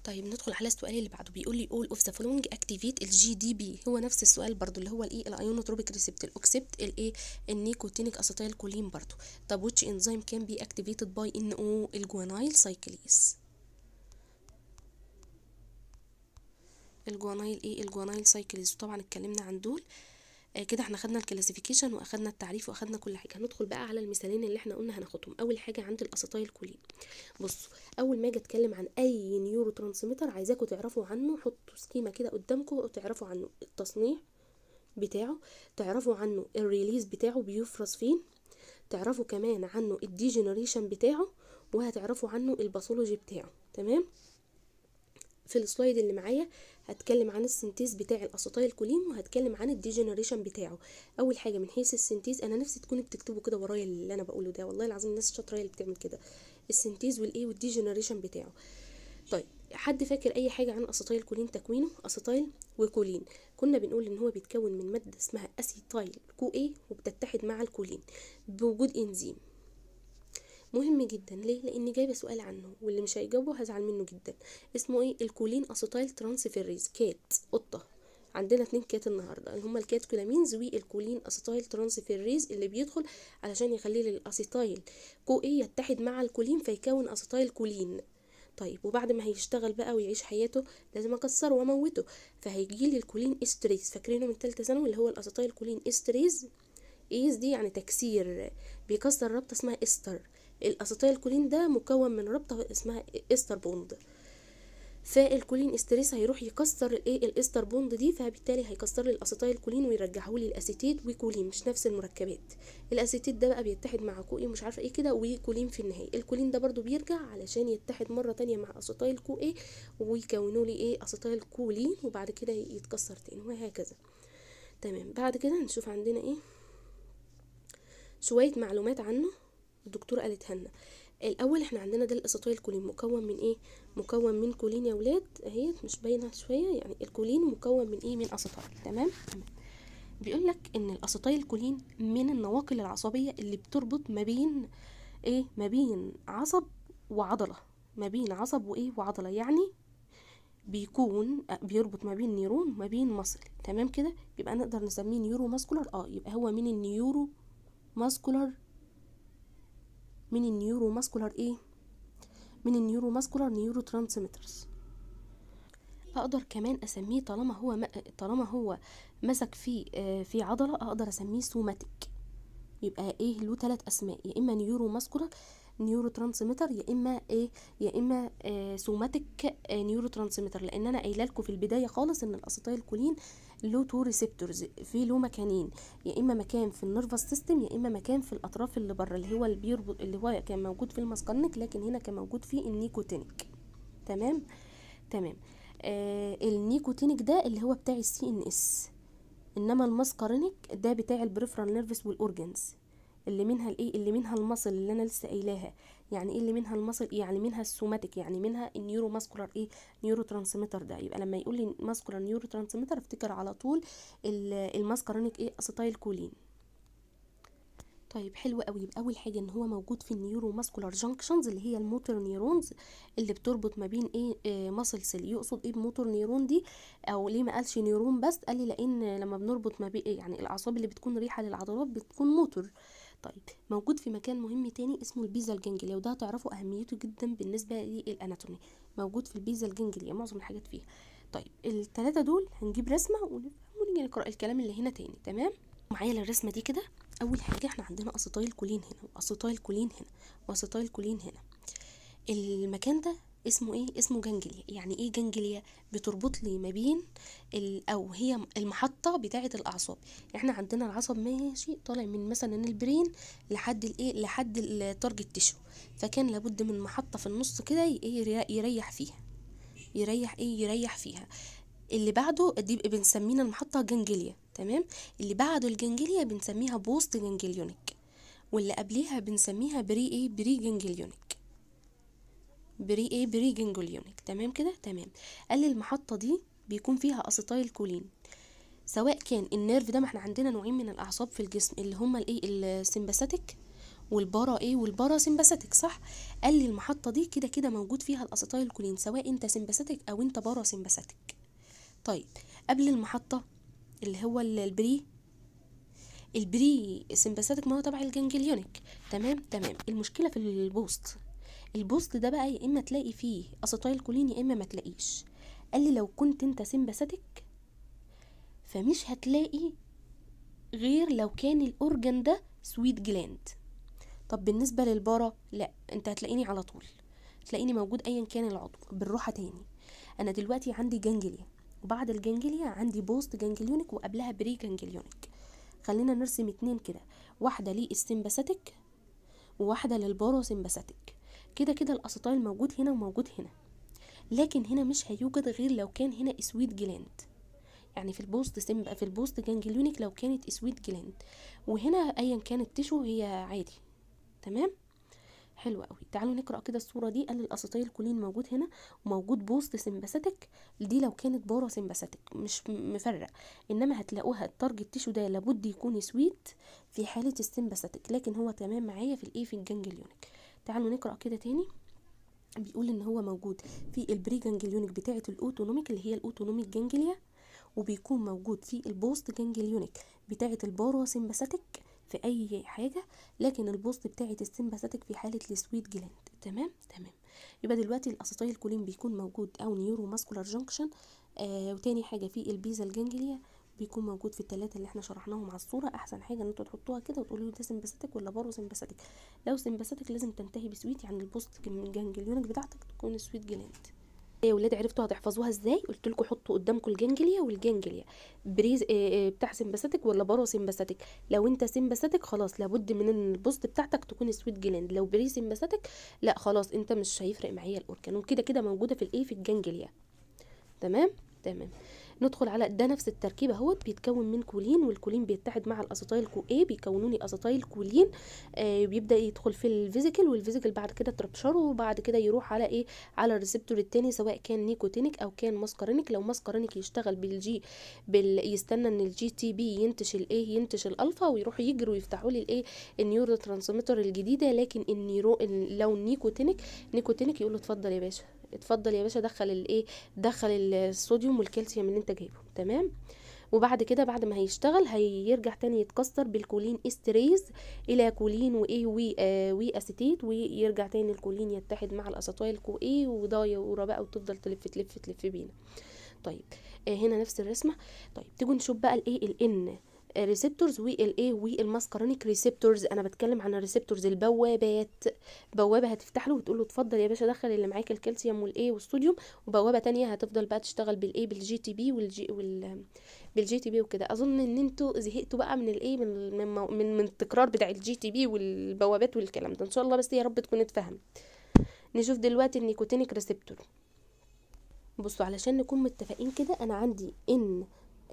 طيب ندخل على السؤال اللي بعده بيقول لي all of the following activate الجي دي بي هو نفس السؤال برضو اللي هو الايه الايونوتروبيك ريسبت الاوكسبت الايه النيكوتينيك اسيتيل كولين برضو طب which enzyme can be activated by ان او الجوانايل سايكليس الجوانايل ايه الجوانايل سايكليس طبعا اتكلمنا عن دول آه، كده احنا خدنا الكلاسيفيكيشن واخدنا التعريف واخدنا كل حاجه هندخل بقى على المثالين اللي احنا قلنا هناخدهم اول حاجه عند الاسيتايل كولين بصوا اول ما اجي اتكلم عن اي نيورو ترانسميتر عايزاكم تعرفوا عنه حطوا سكيما كده قدامكم وتعرفوا عنه التصنيع بتاعه تعرفوا عنه الريليز بتاعه بيفرز فين تعرفوا كمان عنه الديجنريشن بتاعه وهتعرفوا عنه الباثولوجي بتاعه تمام في السلايد اللي معايا هتكلم عن السنتيز بتاع الاسيتايل كولين وهتكلم عن الديجنريشن بتاعه اول حاجه من حيث السنتيز انا نفسي تكونوا بتكتبوا كده ورايا اللي انا بقوله ده والله العظيم الناس الشاطره اللي بتعمل كده السنتيز والايه والديجنريشن بتاعه طيب حد فاكر اي حاجه عن اسيتايل كولين تكوينه اسيتايل وكولين كنا بنقول ان هو بيتكون من ماده اسمها اسيتايل كو اي وبتتحد مع الكولين بوجود انزيم مهم جدا ليه لان جايبه سؤال عنه واللي مش هيجاوبه هزعل منه جدا اسمه ايه الكولين اسيتايل ترانسفيريز كات قطه عندنا اتنين كات النهارده اللي هما الكات كولامينز والكولين اسيتايل ترانسفيريز اللي بيدخل علشان يخلي الاسيتايل كو ايه يتحد مع الكولين فيكون اسيتايل كولين طيب وبعد ما هيشتغل بقى ويعيش حياته لازم اكسره واموته فهيجي لي الكولين استريز فاكرينه من ثالثه ثانوي اللي هو الاسيتايل كولين استريز ايز دي يعني تكسير بيكسر رابطه اسمها استر الاسيتايلكولين ده مكون من رابطه اسمها استر بوند فالكولين استريس هيروح يكسر الايه الاستر بوند دي فبالتالي هيكسر لي الاسيتايلكولين ويرجعه لي الاسيتيت وكولين مش نفس المركبات الاسيتيت ده بقى بيتحد مع كوي مش عارفه ايه كده وكولين في النهايه الكولين ده برضو بيرجع علشان يتحد مره تانية مع اسيتيل كو ايه ويكونوا لي ايه كولين وبعد كده يتكسر تاني وهكذا تمام بعد كده نشوف عندنا ايه شويه معلومات عنه الدكتوره قالتها لنا الاول احنا عندنا ده الاساطيل الكولين مكون من ايه مكون من كولين يا ولاد اهي مش باينه شويه يعني الكولين مكون من ايه من اسيتايل تمام تمام بيقول لك ان الاساطيل الكولين من النواقل العصبيه اللي بتربط ما بين ايه ما بين عصب وعضله ما بين عصب وايه وعضله يعني بيكون بيربط ما بين نيرون وما بين مصل تمام كده يبقى نقدر نسميه نيورو ماسكولار اه يبقى هو من النيورو ماسكولار من النيورو ماسكولار ايه من النيورو ماسكولار نيورو ترانسميترز اقدر كمان اسميه طالما هو م... طالما هو مسك في آه، في عضله اقدر اسميه سوماتيك يبقى ايه له ثلاث اسماء يا اما نيورو ماسكولار نيورو ترانسميتر يا اما ايه يا اما آه سوماتيك آه نيورو ترانسميتر لان انا قايله لكم في البدايه خالص ان الاسيتيل كولين له تو ريسبتورز في له مكانين يا اما مكان في النرفس سيستم يا اما مكان في الاطراف اللي بره اللي هو اللي بيربط اللي هو كان موجود في المسكنك لكن هنا كان موجود في النيكوتينك تمام تمام آه النيكوتينك ده اللي هو بتاع السي ان اس انما المسكرينك ده بتاع البريفرال نيرفس والاورجنز اللي منها الايه اللي منها المصل اللي انا لسه قايلاها يعني ايه اللي منها المصل يعني منها السوماتيك يعني منها النيورو ماسكولار ايه نيورو ترانسميتر ده يبقى لما يقول لي ماسكولار نيورو ترانسميتر افتكر على طول الماسكارونيك ايه اسيتايل كولين طيب حلو قوي يبقى اول حاجه ان هو موجود في النيورو ماسكولار جانكشنز اللي هي الموتور نيرونز اللي بتربط ما بين ايه, إيه ماسل سيل يقصد ايه بموتور نيرون دي او ليه ما قالش نيرون بس قال لي لان لما بنربط ما بين يعني الاعصاب اللي بتكون ريحه للعضلات بتكون موتور طيب موجود في مكان مهم تاني اسمه البيزا الجنجليا وده هتعرفوا اهميته جدا بالنسبه للاناتومي موجود في البيزا الجنجليا معظم الحاجات فيها طيب الثلاثه دول هنجيب رسمه ونرجع نقرا الكلام اللي هنا تاني تمام معايا للرسمه دي كده اول حاجه احنا عندنا اسيتايل كولين هنا واسيتايل كولين هنا واسيتايل كولين هنا المكان ده اسمه ايه اسمه جنجليا يعني ايه جنجليا بتربط لي ما بين او هي المحطه بتاعه الاعصاب احنا عندنا العصب ماشي طالع من مثلا البرين لحد الايه لحد التارجت تيشو فكان لابد من محطه في النص كده ايه يريح فيها يريح ايه يريح فيها اللي بعده دي بنسمينا المحطه جنجليا تمام اللي بعده الجنجليا بنسميها بوست جنجليونيك واللي قبليها بنسميها بري ايه بري جنجليونيك بري ايه بري جنجوليونيك تمام كده تمام قال المحطه دي بيكون فيها اسيتايل كولين سواء كان النيرف ده ما احنا عندنا نوعين من الاعصاب في الجسم اللي هما الايه السمباثيك والبارا ايه والبارا سمباثيك صح قال لي المحطه دي كده كده موجود فيها الاسيتايل كولين سواء انت سمباثيك او انت بارا سمباثيك طيب قبل المحطه اللي هو البري البري سمباثيك ما هو تبع الجنجليونيك تمام تمام المشكله في البوست البوست ده بقى يا اما تلاقي فيه اسيتايل كولين يا اما ما تلاقيش قال لي لو كنت انت سمباثيك فمش هتلاقي غير لو كان الاورجن ده سويت جلاند طب بالنسبه للبارا لا انت هتلاقيني على طول تلاقيني موجود ايا كان العضو بالروحه تاني انا دلوقتي عندي جانجليا وبعد الجانجليا عندي بوست جانجليونيك وقبلها بري جانجليونيك خلينا نرسم اتنين كده واحده للسمباثيك وواحده للبارا سمباثيك كده كده الاسيتايل موجود هنا وموجود هنا لكن هنا مش هيوجد غير لو كان هنا اسويت جلاند يعني في البوست سم بقى في البوست جانجليونيك لو كانت اسويت جلاند وهنا ايا كانت تشو هي عادي تمام حلو قوي تعالوا نقرا كده الصوره دي قال الاسيتايل كولين موجود هنا وموجود بوست سمباثيك دي لو كانت بارا سمباثيك مش مفرق انما هتلاقوها التارجت تيشو ده لابد يكون سويت في حاله السمباثيك لكن هو تمام معايا في الايه في الجانجليونيك تعالوا نقرا كده تاني بيقول ان هو موجود في البري جانجليونيك بتاعه الاوتونوميك اللي هي الاوتونوميك جانجليا وبيكون موجود في البوست جانجليونيك بتاعه الباروسمباثيك في اي حاجه لكن البوست بتاعه السمباثيك في حاله السويت جلاند تمام تمام يبقى دلوقتي الاسيتايل كولين بيكون موجود او نيورو ماسكولار جانكشن آه وتاني حاجه في البيزال جانجليا بيكون موجود في التلاتة اللي احنا شرحناهم على الصوره احسن حاجه ان انتوا تحطوها كده وتقولوا ده سمباثيتك ولا بارو سمباثيتك لو سمباثيتك لازم تنتهي بسويت يعني البوست جانجليونك بتاعتك تكون سويت جلاند يا ولاد عرفتوا هتحفظوها ازاي قلت لكم حطوا قدامكم الجانجليا والجانجليا بريز آه، آه، بتاع سمباثيتك ولا بارو سمباثيتك لو انت سمباثيتك خلاص لابد من ان البوست بتاعتك تكون سويت جلاند لو بري سمباثيتك لا خلاص انت مش هيفرق معايا الاوركان وكده كده موجوده في الايه في الجانجليا تمام تمام ندخل على ده نفس التركيبه اهوت بيتكون من كولين والكولين بيتحد مع الاسيتايل كو اي بيكونوا لي اسيتايل كولين آه بيبدا يدخل في الفيزيكال والفيزيكال بعد كده تربشره وبعد كده يروح على ايه على الريسبتور التاني سواء كان نيكوتينيك او كان ماسكارينيك لو ماسكارينيك يشتغل بالجي بال... يستنى ان الجي تي بي ينتش الايه ينتش الالفا ويروح يجروا ويفتحوا لي الايه النيورو ترانسميتر الجديده لكن النيرو لو نيكوتينيك نيكوتينيك يقول له اتفضل يا باشا اتفضل يا باشا دخل الايه دخل الصوديوم والكالسيوم اللي انت جايبه تمام وبعد كده بعد ما هيشتغل هيرجع تاني يتكسر بالكولين استريز الى كولين وايه وي آه وي اسيتيت ويرجع تاني الكولين يتحد مع الاساتايل كو ايه وضايا ورا بقى وتفضل تلف تلف تلف بينا طيب آه هنا نفس الرسمه طيب تيجوا نشوف بقى الايه الان ريسبتورز والايه والماسكارونيك ريسبتورز انا بتكلم عن الريسبتورز البوابات بوابه هتفتح له وتقول له اتفضل يا باشا دخل اللي معاك الكالسيوم والايه والصوديوم وبوابه تانية هتفضل بقى تشتغل بالايه بالجي تي بي والجي وال بالجي تي بي وكده اظن ان انتوا زهقتوا بقى من الايه من من من, من التكرار بتاع الجي تي بي والبوابات والكلام ده ان شاء الله بس يا رب تكون اتفهمت نشوف دلوقتي النيكوتينيك ريسبتور بصوا علشان نكون متفقين كده انا عندي ان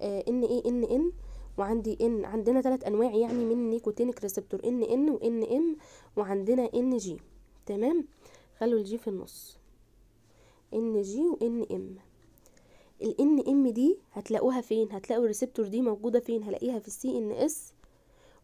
ان ايه ان ان وعندي ان عندنا ثلاث انواع يعني من نيكوتينك ريسبتور ان ان وان ام وعندنا ان جي تمام خلوا الجي في النص ان جي وان ام الان ام دي هتلاقوها فين هتلاقوا الريسبتور دي موجوده فين هلاقيها في السي ان اس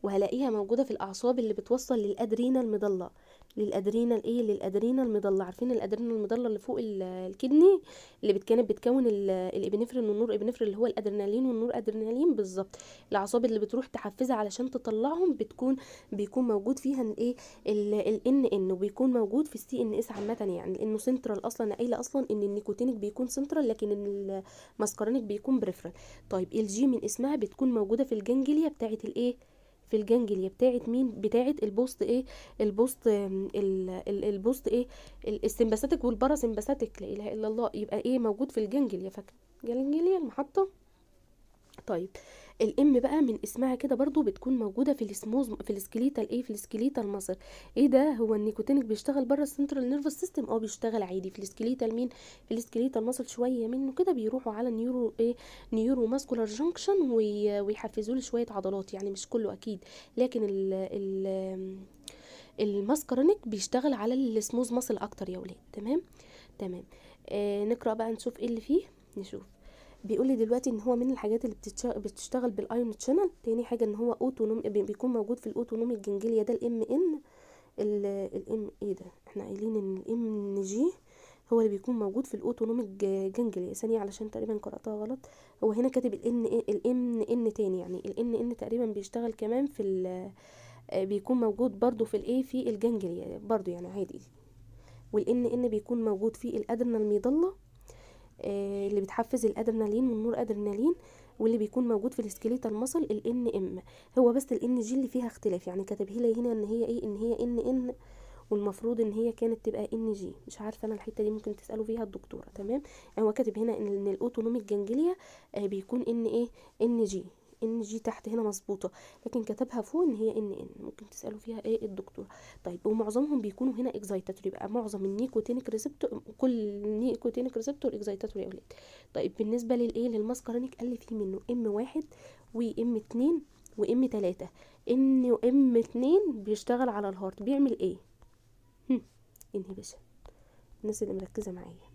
وهلاقيها موجوده في الاعصاب اللي بتوصل للادرينال مضله للادرينال ايه للادرينال المضلة عارفين الادرينال المضله اللي فوق الكدني اللي كانت بتكون الابنفرين والنور ابنفرين اللي هو الادرينالين والنور ادرينالين بالظبط الاعصاب اللي بتروح تحفزها علشان تطلعهم بتكون بيكون موجود فيها الايه الان ان وبيكون موجود في السي ان اس عامه يعني لانه سنترال اصلا انا قايله اصلا ان النيكوتينك بيكون سنترال لكن الماسكارينك بيكون بريفرال طيب الجي من اسمها بتكون موجوده في الجنجليا بتاعه الايه في الجنجليا بتاعت مين بتاعت البوست ايه البوست البوست ايه السمباثيتك والباراسمباثيتك لا اله الا الله يبقى ايه موجود في الجنجليا فجنجليا المحطه طيب الام بقى من اسمها كده برضو بتكون موجوده في السموز في السكليتا الايه في السكليتا المصر ايه ده هو النيكوتينك بيشتغل بره السنترال نيرفس سيستم اه بيشتغل عادي في السكليتا المين في السكليتا المصر شويه منه كده بيروحوا على النيورو ايه نيورو ماسكولار جانكشن ويحفزوا له شويه عضلات يعني مش كله اكيد لكن ال ال الماسكرانيك بيشتغل على السموز مصل اكتر يا ولاد تمام تمام آه نقرا بقى نشوف ايه اللي فيه نشوف بيقول لي دلوقتي ان هو من الحاجات اللي بتشتغل بالايون شانل تاني حاجه ان هو اوتونوم بيكون موجود في الاوتونوم الجنجليا ده الام ان الام ايه ده احنا قايلين ان الام جي هو اللي بيكون موجود في الاوتونوميك جنجليا ثانيه علشان تقريبا قراتها غلط هو هنا كاتب الان الام إيه، ان تاني يعني الان ان تقريبا بيشتغل كمان في آه، بيكون موجود برضو في الايه في الجنجليا برضو يعني عادي والان ان بيكون موجود في الادرينال ميضله آه، اللي بتحفز الادرينالين والنور ادرينالين واللي بيكون موجود في السكيليتال ال الان ام هو بس الان جي اللي فيها اختلاف يعني كاتبه لي هنا ان هي ايه ان هي ان ان والمفروض ان هي كانت تبقى ان جي مش عارفه انا الحته دي ممكن تسالوا فيها الدكتوره تمام هو كاتب هنا ان الاوتونوميك جانجليا آه، بيكون ان ايه ان جي ان جي تحت هنا مظبوطه لكن كتبها فوق ان هي ان ان ممكن تسالوا فيها ايه الدكتور طيب ومعظمهم بيكونوا هنا اكزايتاتوري بقى معظم النيكوتينيك ريسبتور كل نيكوتينيك ريسبتور اكزايتاتوري اولاد طيب بالنسبه للايه للماسكارينيك قال لي في منه ام واحد وام اتنين وام تلاتة ان وام اتنين بيشتغل على الهارت بيعمل ايه انهبيشن الناس اللي مركزه معايا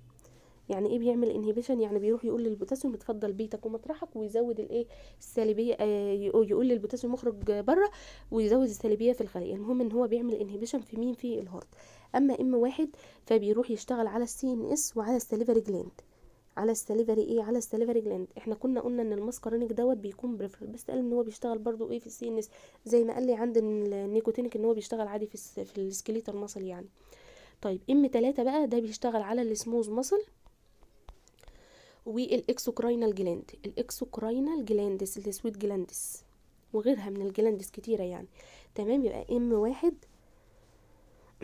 يعني ايه بيعمل انهبيشن يعني بيروح يقول للبوتاسيوم اتفضل بيتك ومطرحك ويزود الايه السالبيه آه يقول للبوتاسيوم اخرج بره ويزود السالبيه في الخليه المهم ان هو بيعمل انهبيشن في مين في الهارت اما ام واحد فبيروح يشتغل على السي ان اس وعلى السليفري جلاند على السليفري ايه على السليفري جلاند احنا كنا قلنا ان الماسكارينك دوت بيكون بريفرال بس قال ان هو بيشتغل برضو ايه في السي ان اس زي ما قال لي عند النيكوتينك ان هو بيشتغل عادي في في السكليتال ماسل يعني طيب ام 3 بقى ده بيشتغل على السموز ماسل والاكسوكراينال جلاند الاكسوكراينال جلاندس السويت جلاندس وغيرها من الجلاندس كتيرة يعني تمام يبقى ام واحد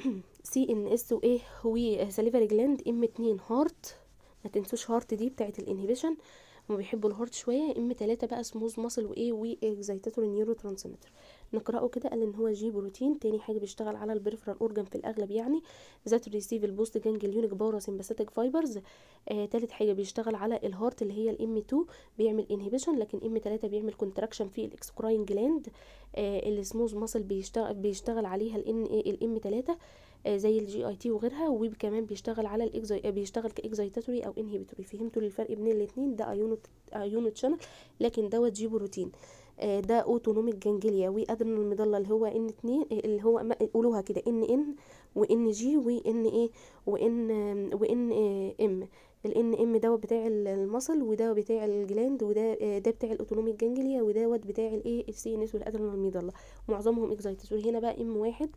سي ان اس وايه سليفري جلاند ام اتنين هارت ما تنسوش هارت دي بتاعه الانهبيشن هما بيحبوا الهارت شويه ام تلاتة بقى سموز ماسل وايه واكزايتاتور نيورو ترانسميتر نقراه كده قال ان هو جي بروتين تاني حاجه بيشتغل على البريفرال اورجان في الاغلب يعني ذات ريسيف البوست جانجليونيك باور سمباثيك فايبرز آه تالت حاجه بيشتغل على الهارت اللي هي الام 2 بيعمل انهبيشن لكن ام 3 بيعمل كونتراكشن في الاكسكراين جلاند آه السموز ماسل بيشتغل بيشتغل عليها الان الام 3 زي الجي اي تي وغيرها وكمان بيشتغل على الاكزاي آه، بيشتغل كاكزايتاتوري او انهيبيتوري فهمتوا الفرق بين الاثنين ده ايونو ايونو شانل لكن دوت جي بروتين آه، ده اوتونوميك جانجليا ادرينال المضله اللي هو ان اتنين آه، اللي هو قولوها كده ان ان وان جي وان ايه وان وان آه، ام الان ام دوت بتاع المصل وده بتاع الجلاند وده ده بتاع الاوتونوميك جانجليا ودوت بتاع الايه السي ان اس والادرينال المضله معظمهم اكزايتس وهنا بقى ام واحد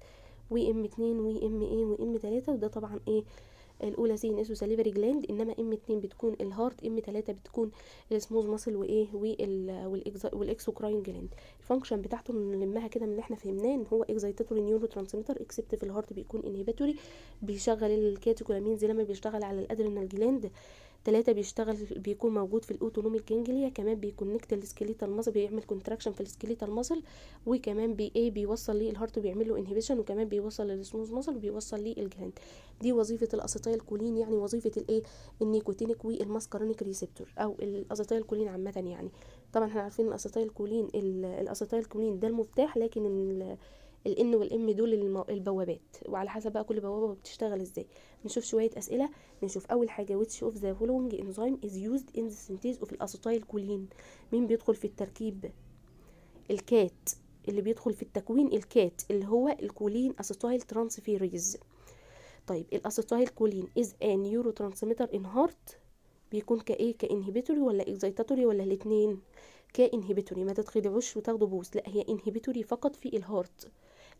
وام اتنين وام ايه وام تلاته وده طبعا ايه الاولى سين اسو ساليفري جلاند انما ام 2 بتكون الهارت ام 3 بتكون السموز ماسل وايه والاكسوكراين جلاند الفانكشن بتاعته نلمها كده من اللي احنا فهمناه ان هو اكزايتاتوري نيورو ترانسميتر اكسبت في الهارت بيكون انهبيتوري بيشغل الكاتيكولامينز لما بيشتغل على الادرينال جلاند آه تلاتة بيشتغل بيكون موجود في الاوتونومي كينجليا كمان بيكونكت السكيليتال المصل بيعمل كونتراكشن في السكيليتال المصل وكمان بي ايه بيوصل للهارت وبيعمل له انهبيشن وكمان بيوصل للسموز مصل وبيوصل للجلاند دي وظيفه الاسيتايل كولين يعني وظيفه الايه النيكوتينيك والماسكارونيك ريسبتور او الاسيتايل كولين عامه يعني طبعا احنا عارفين الاسيتايل كولين الاسيتايل كولين ده المفتاح لكن الان والام دول البوابات وعلى حسب بقى كل بوابه بتشتغل ازاي نشوف شويه اسئله نشوف اول حاجه which of the following enzyme is used in the synthesis of الاسيتايل كولين مين بيدخل في التركيب الكات اللي بيدخل في التكوين الكات اللي هو الكولين اسيتايل ترانسفيريز طيب الاسيتايل كولين از ان نيورو ترانسميتر ان هارت بيكون كايه كانهبيتوري ولا اكزيتاتوري ولا الاثنين كانهبيتوري ما تتخدعوش وتاخدوا بوس لا هي انهبيتوري فقط في الهارت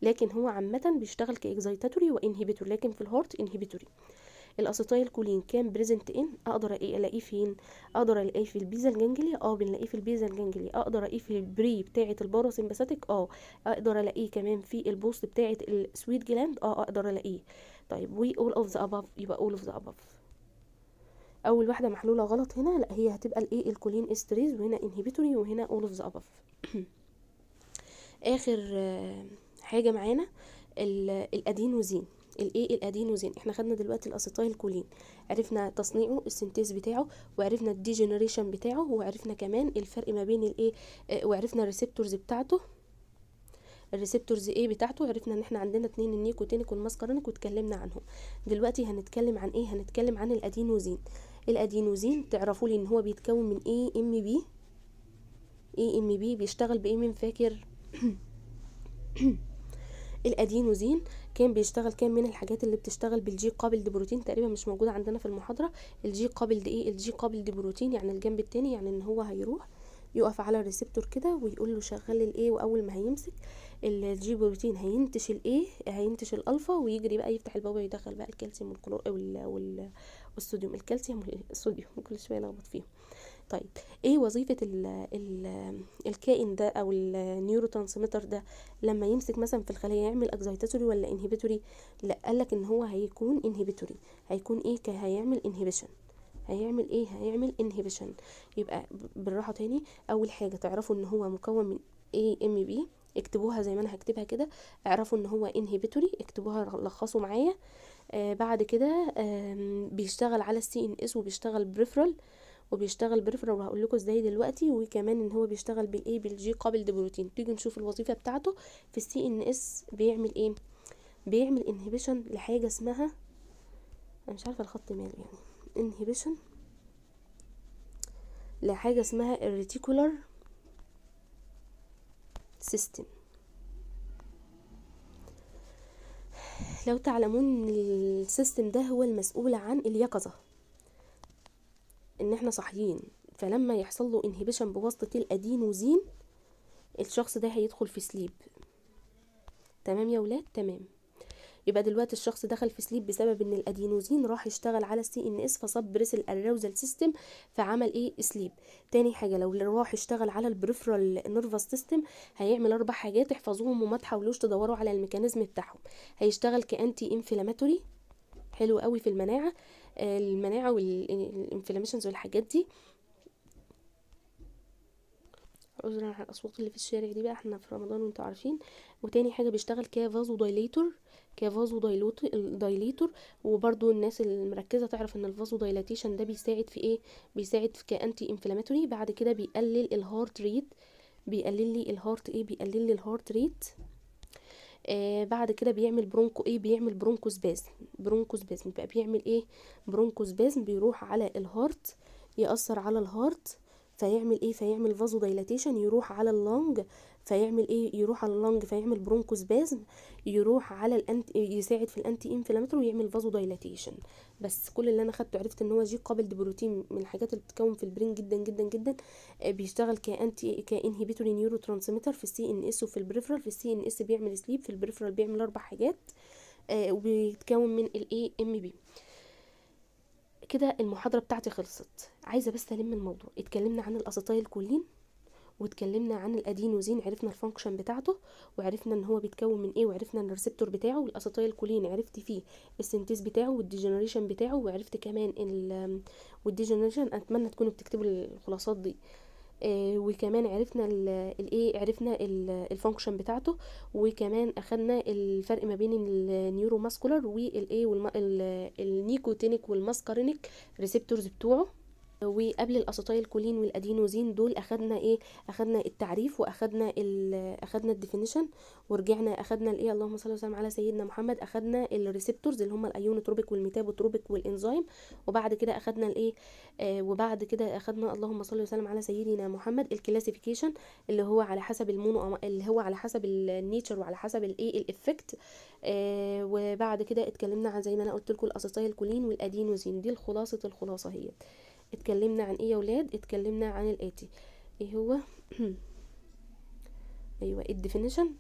لكن هو عامة بيشتغل كإكزيتاتوري وإنهبيتور لكن في الهارت إنهبيتوري الاسيتايل كولين كان بريزنت ان اقدر الاقيه فين اقدر الاقيه في البيزال جانجليا اه بنلاقيه في البيزال جانجليا اقدر الاقيه في البري بتاعه الباراسمباثيك اه اقدر الاقيه كمان في البوست بتاعه السويت جلاند اه اقدر الاقيه طيب وي اول اوف ذا اباف يبقى اول اوف ذا اباف اول واحده محلوله غلط هنا لا هي هتبقى الايه الكولين استريز وهنا انهبيتوري وهنا اول اوف ذا اباف اخر آه حاجه معانا الادينوزين الايه الادينوزين احنا خدنا دلوقتي الاسيتايل كولين عرفنا تصنيعه السنتيز بتاعه وعرفنا الديجنريشن بتاعه وعرفنا كمان الفرق ما بين الايه آه، وعرفنا الريسبتورز بتاعته الريسبتورز ايه بتاعته عرفنا ان احنا عندنا اتنين النيكوتينيك والماسكارينيك واتكلمنا عنهم دلوقتي هنتكلم عن ايه هنتكلم عن الادينوزين الادينوزين تعرفوا لي ان هو بيتكون من ايه ام بي ايه ام بي بيشتغل بايه من فاكر الادينوزين كان بيشتغل كان من الحاجات اللي بتشتغل بالجي قابل دي بروتين تقريبا مش موجوده عندنا في المحاضره الجي قابل دي ايه الجي قابل دي بروتين يعني الجنب التاني يعني ان هو هيروح يقف على الريسبتور كده ويقول له شغل الايه واول ما هيمسك الجي بروتين هينتش الايه هينتش الالفا ويجري بقى يفتح البوابه ويدخل بقى الكالسيوم والكلور وال... والصوديوم الكالسيوم والصوديوم كل شويه لخبط فيهم طيب ايه وظيفة الـ الـ الكائن ده او النيورو ترانسميتر ده لما يمسك مثلا في الخلية يعمل اكزايتاتوري ولا انهبيتوري لا قالك ان هو هيكون انهبيتوري هيكون ايه هيعمل انهبيشن هيعمل ايه هيعمل انهبيشن يبقى بالراحة تاني اول حاجة تعرفوا ان هو مكون من ايه ام بي اكتبوها زي ما انا هكتبها كده اعرفوا ان هو انهبيتوري اكتبوها لخصوا معايا آه بعد كده آه بيشتغل على السي ان اس وبيشتغل بريفرال آه وبيشتغل بريفرال وهقول لكم ازاي دلوقتي وكمان ان هو بيشتغل بالاي بالجي قابل لبروتين تيجي نشوف الوظيفه بتاعته في السي ان اس بيعمل ايه بيعمل انهبيشن لحاجه اسمها انا مش عارفه الخط ماله يعني انهبيشن لحاجه اسمها الريتيكولار سيستم لو تعلمون ان السيستم ده هو المسؤول عن اليقظه ان احنا صاحيين فلما يحصل له انهبيشن بواسطه الادينوزين الشخص ده هيدخل في سليب تمام يا ولاد تمام يبقى دلوقتي الشخص دخل في سليب بسبب ان الادينوزين راح يشتغل على السي ان اس فصب بريسل اراوزال سيستم فعمل ايه سليب تاني حاجه لو راح يشتغل على البريفرال نيرفس سيستم هيعمل اربع حاجات احفظوهم وما تحاولوش تدوروا على الميكانيزم بتاعهم هيشتغل كانتي انفلاماتوري حلو قوي في المناعه المناعه والانفلاميشنز والحاجات دي عذرا على الاصوات اللي في الشارع دي بقى احنا في رمضان وانتوا عارفين وتاني حاجه بيشتغل كفازو دايليتور كفازو دايليتور وبرده الناس المركزه تعرف ان الفازو دايلاتيشن ده بيساعد في ايه بيساعد في كانتي انفلاماتوري بعد كده بيقلل الهارت ريت بيقلل لي الهارت ايه بيقلل لي الهارت ريت آه، بعد كده بيعمل برونكو ايه بيعمل برونكو سبازم برونكو سبازم بقى بيعمل ايه برونكو سبازم بيروح على الهارت يأثر على الهارت فيعمل ايه فيعمل فازو دايلاتيشن يروح على اللونج فيعمل ايه يروح على اللنج فيعمل برونكوسبازم يروح على الانت يساعد في الانتي انفلاماتوري ويعمل فازو دايلاتيشن بس كل اللي انا خدته عرفت ان هو جي قابل بروتين من الحاجات اللي بتتكون في البرين جدا جدا جدا آه، بيشتغل كانتي كانهبيتوري نيورو ترانسميتر في السي ان اس وفي البريفرال في السي ان اس بيعمل سليب في البريفرال بيعمل اربع حاجات آه، وبيتكون من الاي ام بي كده المحاضره بتاعتي خلصت عايزه بس الم الموضوع اتكلمنا عن الاسيتايل كولين واتكلمنا عن الادينوزين عرفنا الفانكشن بتاعته وعرفنا ان هو بيتكون من ايه وعرفنا الريسبتور بتاعه والاسيتايلكولين عرفت فيه السنتيز بتاعه والديجنريشن بتاعه وعرفت كمان ال والديجنريشن اتمنى تكونوا بتكتبوا الخلاصات دي آه وكمان عرفنا الايه عرفنا الفانكشن بتاعته وكمان اخدنا الفرق ما بين النيورو ماسكولار والايه والنيكوتينيك والماسكارينيك ريسبتورز بتوعه وقبل الاساطيل الكولين والادينوزين دول اخدنا ايه اخدنا التعريف واخدنا اخدنا الديفينيشن ورجعنا اخدنا الايه اللهم صل وسلم على سيدنا محمد اخدنا الريسبتورز اللي هم الايونوتروبيك والميتابوتروبيك والانزيم وبعد كده اخدنا الايه آه وبعد كده اخدنا اللهم صل وسلم على سيدنا محمد الكلاسيفيكيشن اللي هو على حسب المونو اللي هو على حسب النيتشر وعلى حسب الايه الافكت آه وبعد كده اتكلمنا عن زي ما انا قلت لكم الاسيتايلكولين والادينوزين دي خلاصه الخلاصه هي اتكلمنا عن ايه يا ولاد اتكلمنا عن الاتي ايه هو ايوه الديفينيشن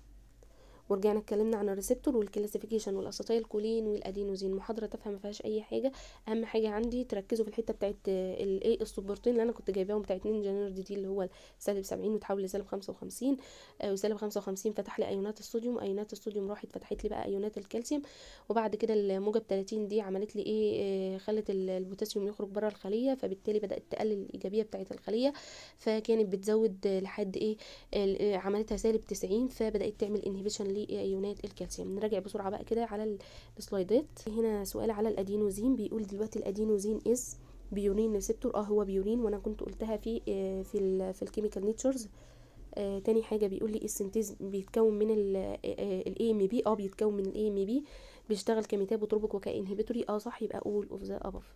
ورجعنا اتكلمنا عن الريسبتور والكلاسيفيكيشن والاسيتايل كولين والادينوزين محاضره تافهه ما فيهاش اي حاجه اهم حاجه عندي تركزوا في الحته بتاعت الاي السوبرتين اللي انا كنت جايباهم بتاعت نينجا دي, دي اللي هو سالب 70 وتحول لسالب 55 آه، وسالب 55 فتح لي ايونات الصوديوم ايونات الصوديوم راحت فتحت لي بقى ايونات الكالسيوم وبعد كده الموجب 30 دي عملت لي ايه آه، خلت البوتاسيوم يخرج بره الخليه فبالتالي بدات تقلل الايجابيه بتاعت الخليه فكانت بتزود لحد ايه آه، عملتها سالب 90 فبدات تعمل انهبيشن لإيونات الكالسيوم نراجع بسرعة بقى كده على السلايدات هنا سؤال على الأدينوزين بيقول دلوقتي الأدينوزين إز بيورين ريسبتور اه هو بيورين وانا كنت قلتها في آه، في ال في الكيميكال نيتشرز آه تاني حاجة بيقول لي السنتيز بيتكون من الاي ام بي اه بيتكون من الاي ام بي بيشتغل كميتابوتروبيك وكانهبيتوري اه صح يبقى اول اوف ذا ابف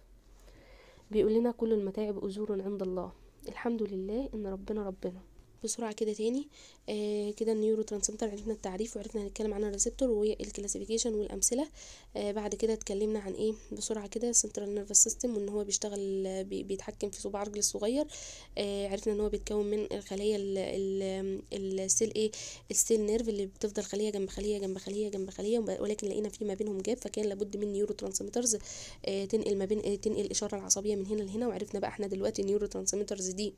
بيقول لنا كل المتاعب اجور عند الله الحمد لله ان ربنا ربنا بسرعه كده تاني آه كده النيورو ترانسمتر عرفنا التعريف وعرفنا هنتكلم عن الريسبتور والكلاسيفيكيشن والامثله آه بعد كده اتكلمنا عن ايه بسرعه كده السنترال نيرفس سيستم وان هو بيشتغل بيتحكم في صباع رجل الصغير آه عرفنا ان هو بيتكون من الخليه السيل ايه السيل نيرف اللي بتفضل خليه جنب خليه جنب خليه جنب خليه ولكن لقينا في ما بينهم جاب فكان لابد من نيورو ترانسمترز آه، تنقل ما بين تنقل الاشاره العصبيه من هنا لهنا وعرفنا بقى احنا دلوقتي النيورو ترانسمترز دي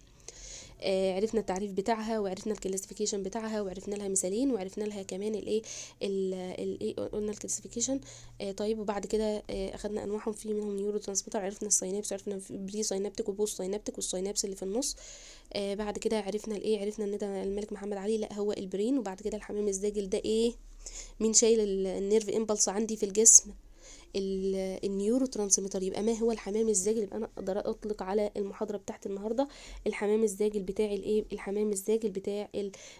آه، عرفنا التعريف بتاعها وعرفنا الكلاسيفيكيشن بتاعها وعرفنا لها مثالين وعرفنا لها كمان الايه الايه قلنا الكلاسيفيكيشن طيب وبعد كده آه، اخدنا انواعهم في منهم نيورو ترانسميتر عرفنا السينابس عرفنا بري سينابتك وبوست سينابتك والسينابس اللي في النص آه، بعد كده عرفنا الايه عرفنا ان ده الملك محمد علي لا هو البرين وبعد كده الحمام الزاجل ده ايه مين شايل النيرف امبلس عندي في الجسم النيورو ترانسميتر يبقى ما هو الحمام الزاجل يبقى انا اقدر اطلق على المحاضره بتاعت النهارده الحمام الزاجل بتاع الايه الحمام الزاجل بتاع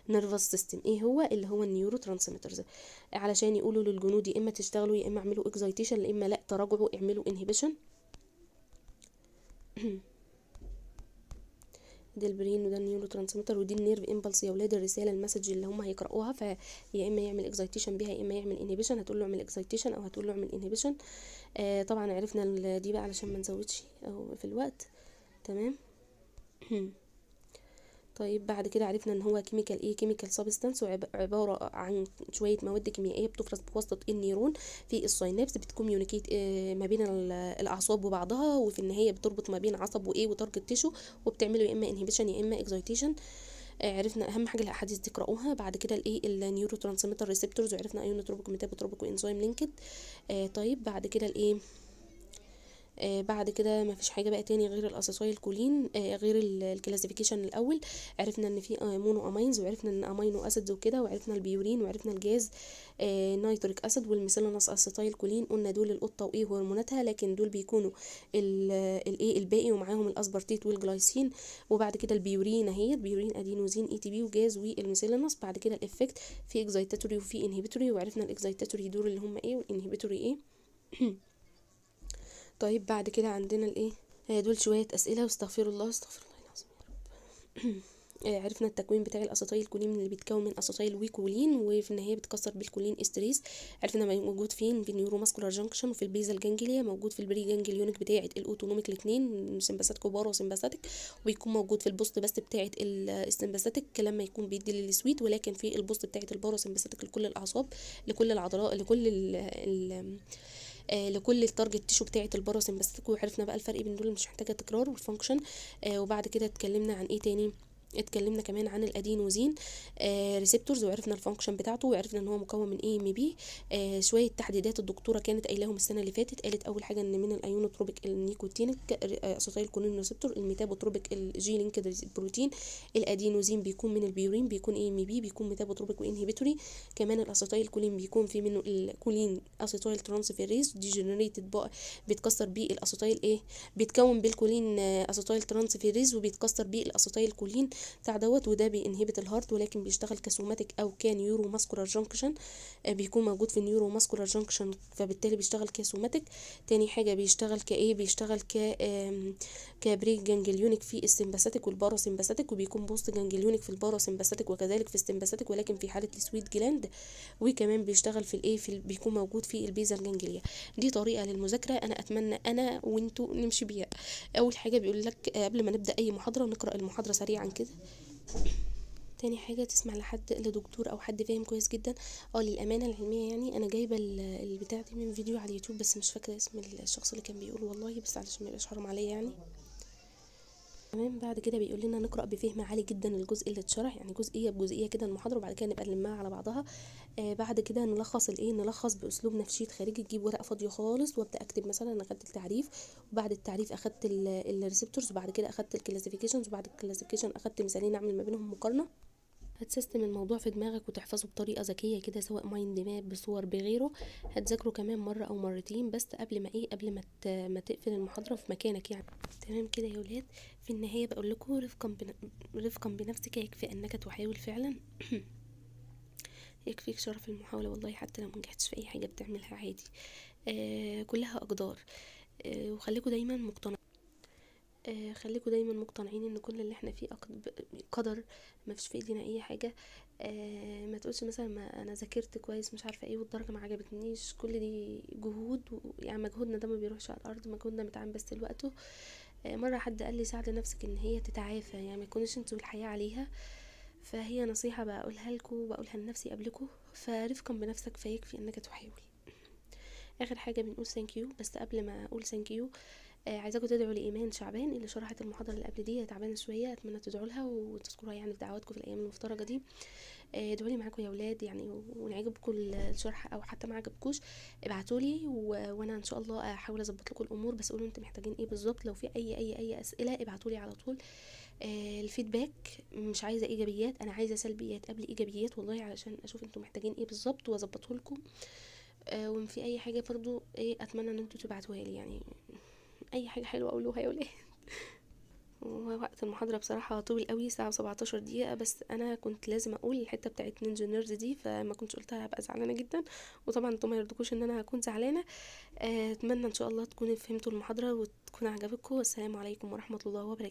النيرفس سيستم ايه هو اللي هو النيورو ترانسميترز علشان يقولوا للجنود يا اما تشتغلوا يا اما اعملوا اكزايتيشن يا اما لا تراجعوا اعملوا انهبيشن ده البرين وده النيورو ترانسميتر ودي النيرف امبلس يا ولاد الرساله المسج اللي هم هيقراوها فيا اما يعمل اكسايتيشن بيها يا اما يعمل انهبيشن هتقول له اعمل اكسايتيشن او هتقول له اعمل انهبيشن آه طبعا عرفنا دي بقى علشان ما نزودش آه، في الوقت تمام طيب بعد كده عرفنا ان هو كيميكال ايه كيميكال سبستانس عباره عن شويه مواد كيميائيه بتفرز بواسطه النيرون في الساينابس بتكوميونيكيت آه، ما بين الاعصاب وبعضها وفي النهايه بتربط ما بين عصب وايه وتارجت تيشو وبتعمله يا اما انهبيشن يا اما اكسايتيشن آه، عرفنا اهم حاجه الاحاديث تقراوها بعد كده الايه النيورو ترانسميتر ريسبتورز وعرفنا ايون تروبيك ميتابوتروبيك وانزيم لينكد طيب بعد كده الايه آه، بعد كده مفيش حاجه بقى تاني غير الاساسوي الكولين آه، غير الكلاسيفيكيشن الاول عرفنا ان في آه، مونو امينز وعرفنا ان امينو اسيدز وكده وعرفنا البيورين وعرفنا الجاز نيتريك اسيد والميثيلينس اسيتايل كولين قلنا دول القطه وايه هرموناتها لكن دول بيكونوا الايه الباقي ومعاهم الاسبرتيت والجلايسين وبعد كده البيورين اهيت بيورين ادينوزين اي تي بي وجاز والميثيلينس بعد كده الافكت في اكزايتاتوري وفي انهبيتوري وعرفنا الاكزايتاتوري دول اللي هم ايه والانهبيتوري ايه طيب بعد كده عندنا الايه آه، دول شويه اسئله واستغفر الله استغفر الله العظيم يا رب آه، عرفنا التكوين بتاع الاساطيل الكولين اللي بيتكون من اساطيل ويكولين وفي النهايه بتكسر بالكولين استريس عرفنا موجود فين في ماسكولار جانكشن وفي البيزال جانجليا موجود في البري جانجليونيك بتاعه الاوتونوميك الاثنين سمباثات كبار وسمباثاتك وبيكون موجود في البوست بس بتاعه السمباثاتك لما يكون بيدي للسويت ولكن في البوست بتاعه الباراسمباثاتك لكل الاعصاب لكل العضلات لكل ال آه، لكل التارجت تيشو بتاعه الباراسمباثيك وعرفنا بقى الفرق بين دول مش محتاجه تكرار والفانكشن آه، وبعد كده اتكلمنا عن ايه تاني اتكلمنا كمان عن الادينوزين آه ريسبتورز وعرفنا الفانكشن بتاعته وعرفنا ان هو مكون من اي ام بي آه شويه تحديدات الدكتوره كانت قايلاهم السنه اللي فاتت قالت اول حاجه ان من الايونوتروبيك النيكوتينيك اسوتايل كونين ريسبتور الميتابوتروبيك الجي لينكد بروتين الادينوزين بيكون من البيورين بيكون اي ام بي بيكون ميتابوتروبيك وانهبيتوري كمان الاسيتايل كولين بيكون في منه الكولين اسيتايل ترانسفيريز ديجنريتد بقى بيتكسر بيه الاسيتايل ايه بيتكون بالكولين آه، اسيتايل ترانسفيريز وبيتكسر بيه الاسيتايل كولين بتاع دوت وده بينهبت الهارت ولكن بيشتغل كسوماتيك او كان كنيورو ماسكولار جانكشن آه، بيكون موجود في النيورو ماسكولار جانكشن فبالتالي بيشتغل كسوماتيك تاني حاجه بيشتغل كايه بيشتغل ك كبريك جانجليونيك في السمباساتيك والباراسمباساتيك وبيكون بوست جانجليونيك في الباراسمباساتيك وكذلك في السمباساتيك ولكن في حاله السويت جلاند وكمان بيشتغل في الايه في بيكون موجود في البيزل جانجليا دي طريقه للمذاكره انا اتمنى انا وانتوا نمشي بيها اول حاجه بيقول لك آه، قبل ما نبدا اي محاضره نقرا المحاضره سريعا كده تاني حاجة تسمع لحد لدكتور أو حد فاهم كويس جدا اه للأمانة العلمية يعني أنا جايبة البتاع دي من فيديو على اليوتيوب بس مش فاكرة اسم الشخص اللي كان بيقول والله بس علشان ميبقاش حرام عليا يعني تمام بعد كده بيقول لنا نقرا بفهم عالي جدا الجزء اللي اتشرح يعني جزئيه بجزئيه كده المحاضره وبعد كده نبقى نلمها على بعضها آه بعد كده نلخص الايه نلخص باسلوب نفشيه خارجي تجيب ورقه فاضيه خالص وابدا اكتب مثلا انا اخدت التعريف وبعد التعريف اخدت الريسبتورز وبعد كده اخدت الكلاسيفيكيشنز وبعد الكلاسيفيكيشن اخدت مثالين اعمل ما بينهم مقارنه هتسيستم الموضوع في دماغك وتحفظه بطريقة ذكية كده سواء مايند ماب بصور بغيره هتذاكره كمان مرة أو مرتين بس قبل ما إيه قبل ما ما تقفل المحاضرة في مكانك يعني تمام كده يا ولاد في النهاية بقول لكم رفقا, رفقا بنفسك يكفي أنك تحاول فعلا يكفيك شرف المحاولة والله حتى لو منجحتش في أي حاجة بتعملها عادي آه كلها أقدار آه وخليكوا دايما مقتنعين آه خليكوا دايما مقتنعين ان كل اللي احنا فيه قدر ما فيش في ايدينا اي حاجه آه ما تقولش مثلا ما انا ذاكرت كويس مش عارفه ايه والدرجه ما عجبتنيش كل دي جهود يعني مجهودنا ده ما بيروحش على الارض مجهودنا متعام بس لوقته آه، مرة حد قال لي ساعدي نفسك ان هي تتعافى يعني ما تكونيش انتوا الحياة عليها فهي نصيحة بقولها لكم وبقولها لنفسي قبلكم فرفقا بنفسك فيكفي انك تحاول اخر حاجة بنقول ثانك يو بس قبل ما اقول ثانك يو آه عايزاكم تدعوا لايمان شعبان اللي شرحت المحاضرة اللي قبل دي تعبانة شوية اتمنى تدعوا لها وتذكروها يعني في دعواتكم في الايام المفترجة دي ادعولي آه، معاكم يا ولاد يعني وان عجبكم الشرح او حتى ما عجبكوش ابعتولي وانا ان شاء الله احاول اظبط لكم الامور بس قولوا انتوا محتاجين ايه بالظبط لو في اي اي اي اسئله ابعتولي على طول آه، الفيدباك مش عايزه ايجابيات انا عايزه سلبيات قبل ايجابيات والله علشان اشوف انتوا محتاجين ايه بالظبط واظبطه لكم آه، وان في اي حاجه برضو ايه اتمنى ان انتوا تبعتوها لي يعني اي حاجه حلوه اقولوها يا اولاد ووقت المحاضرة بصراحة طويل قوي ساعة و و17 دقيقة بس أنا كنت لازم أقول الحتة بتاعت نينجا نيرز دي فما كنتش قلتها هبقى زعلانة جدا وطبعا انتوا ما يردكوش إن أنا هكون زعلانة آه، أتمنى إن شاء الله تكونوا فهمتوا المحاضرة وتكون عجبتكم والسلام عليكم ورحمة الله وبركاته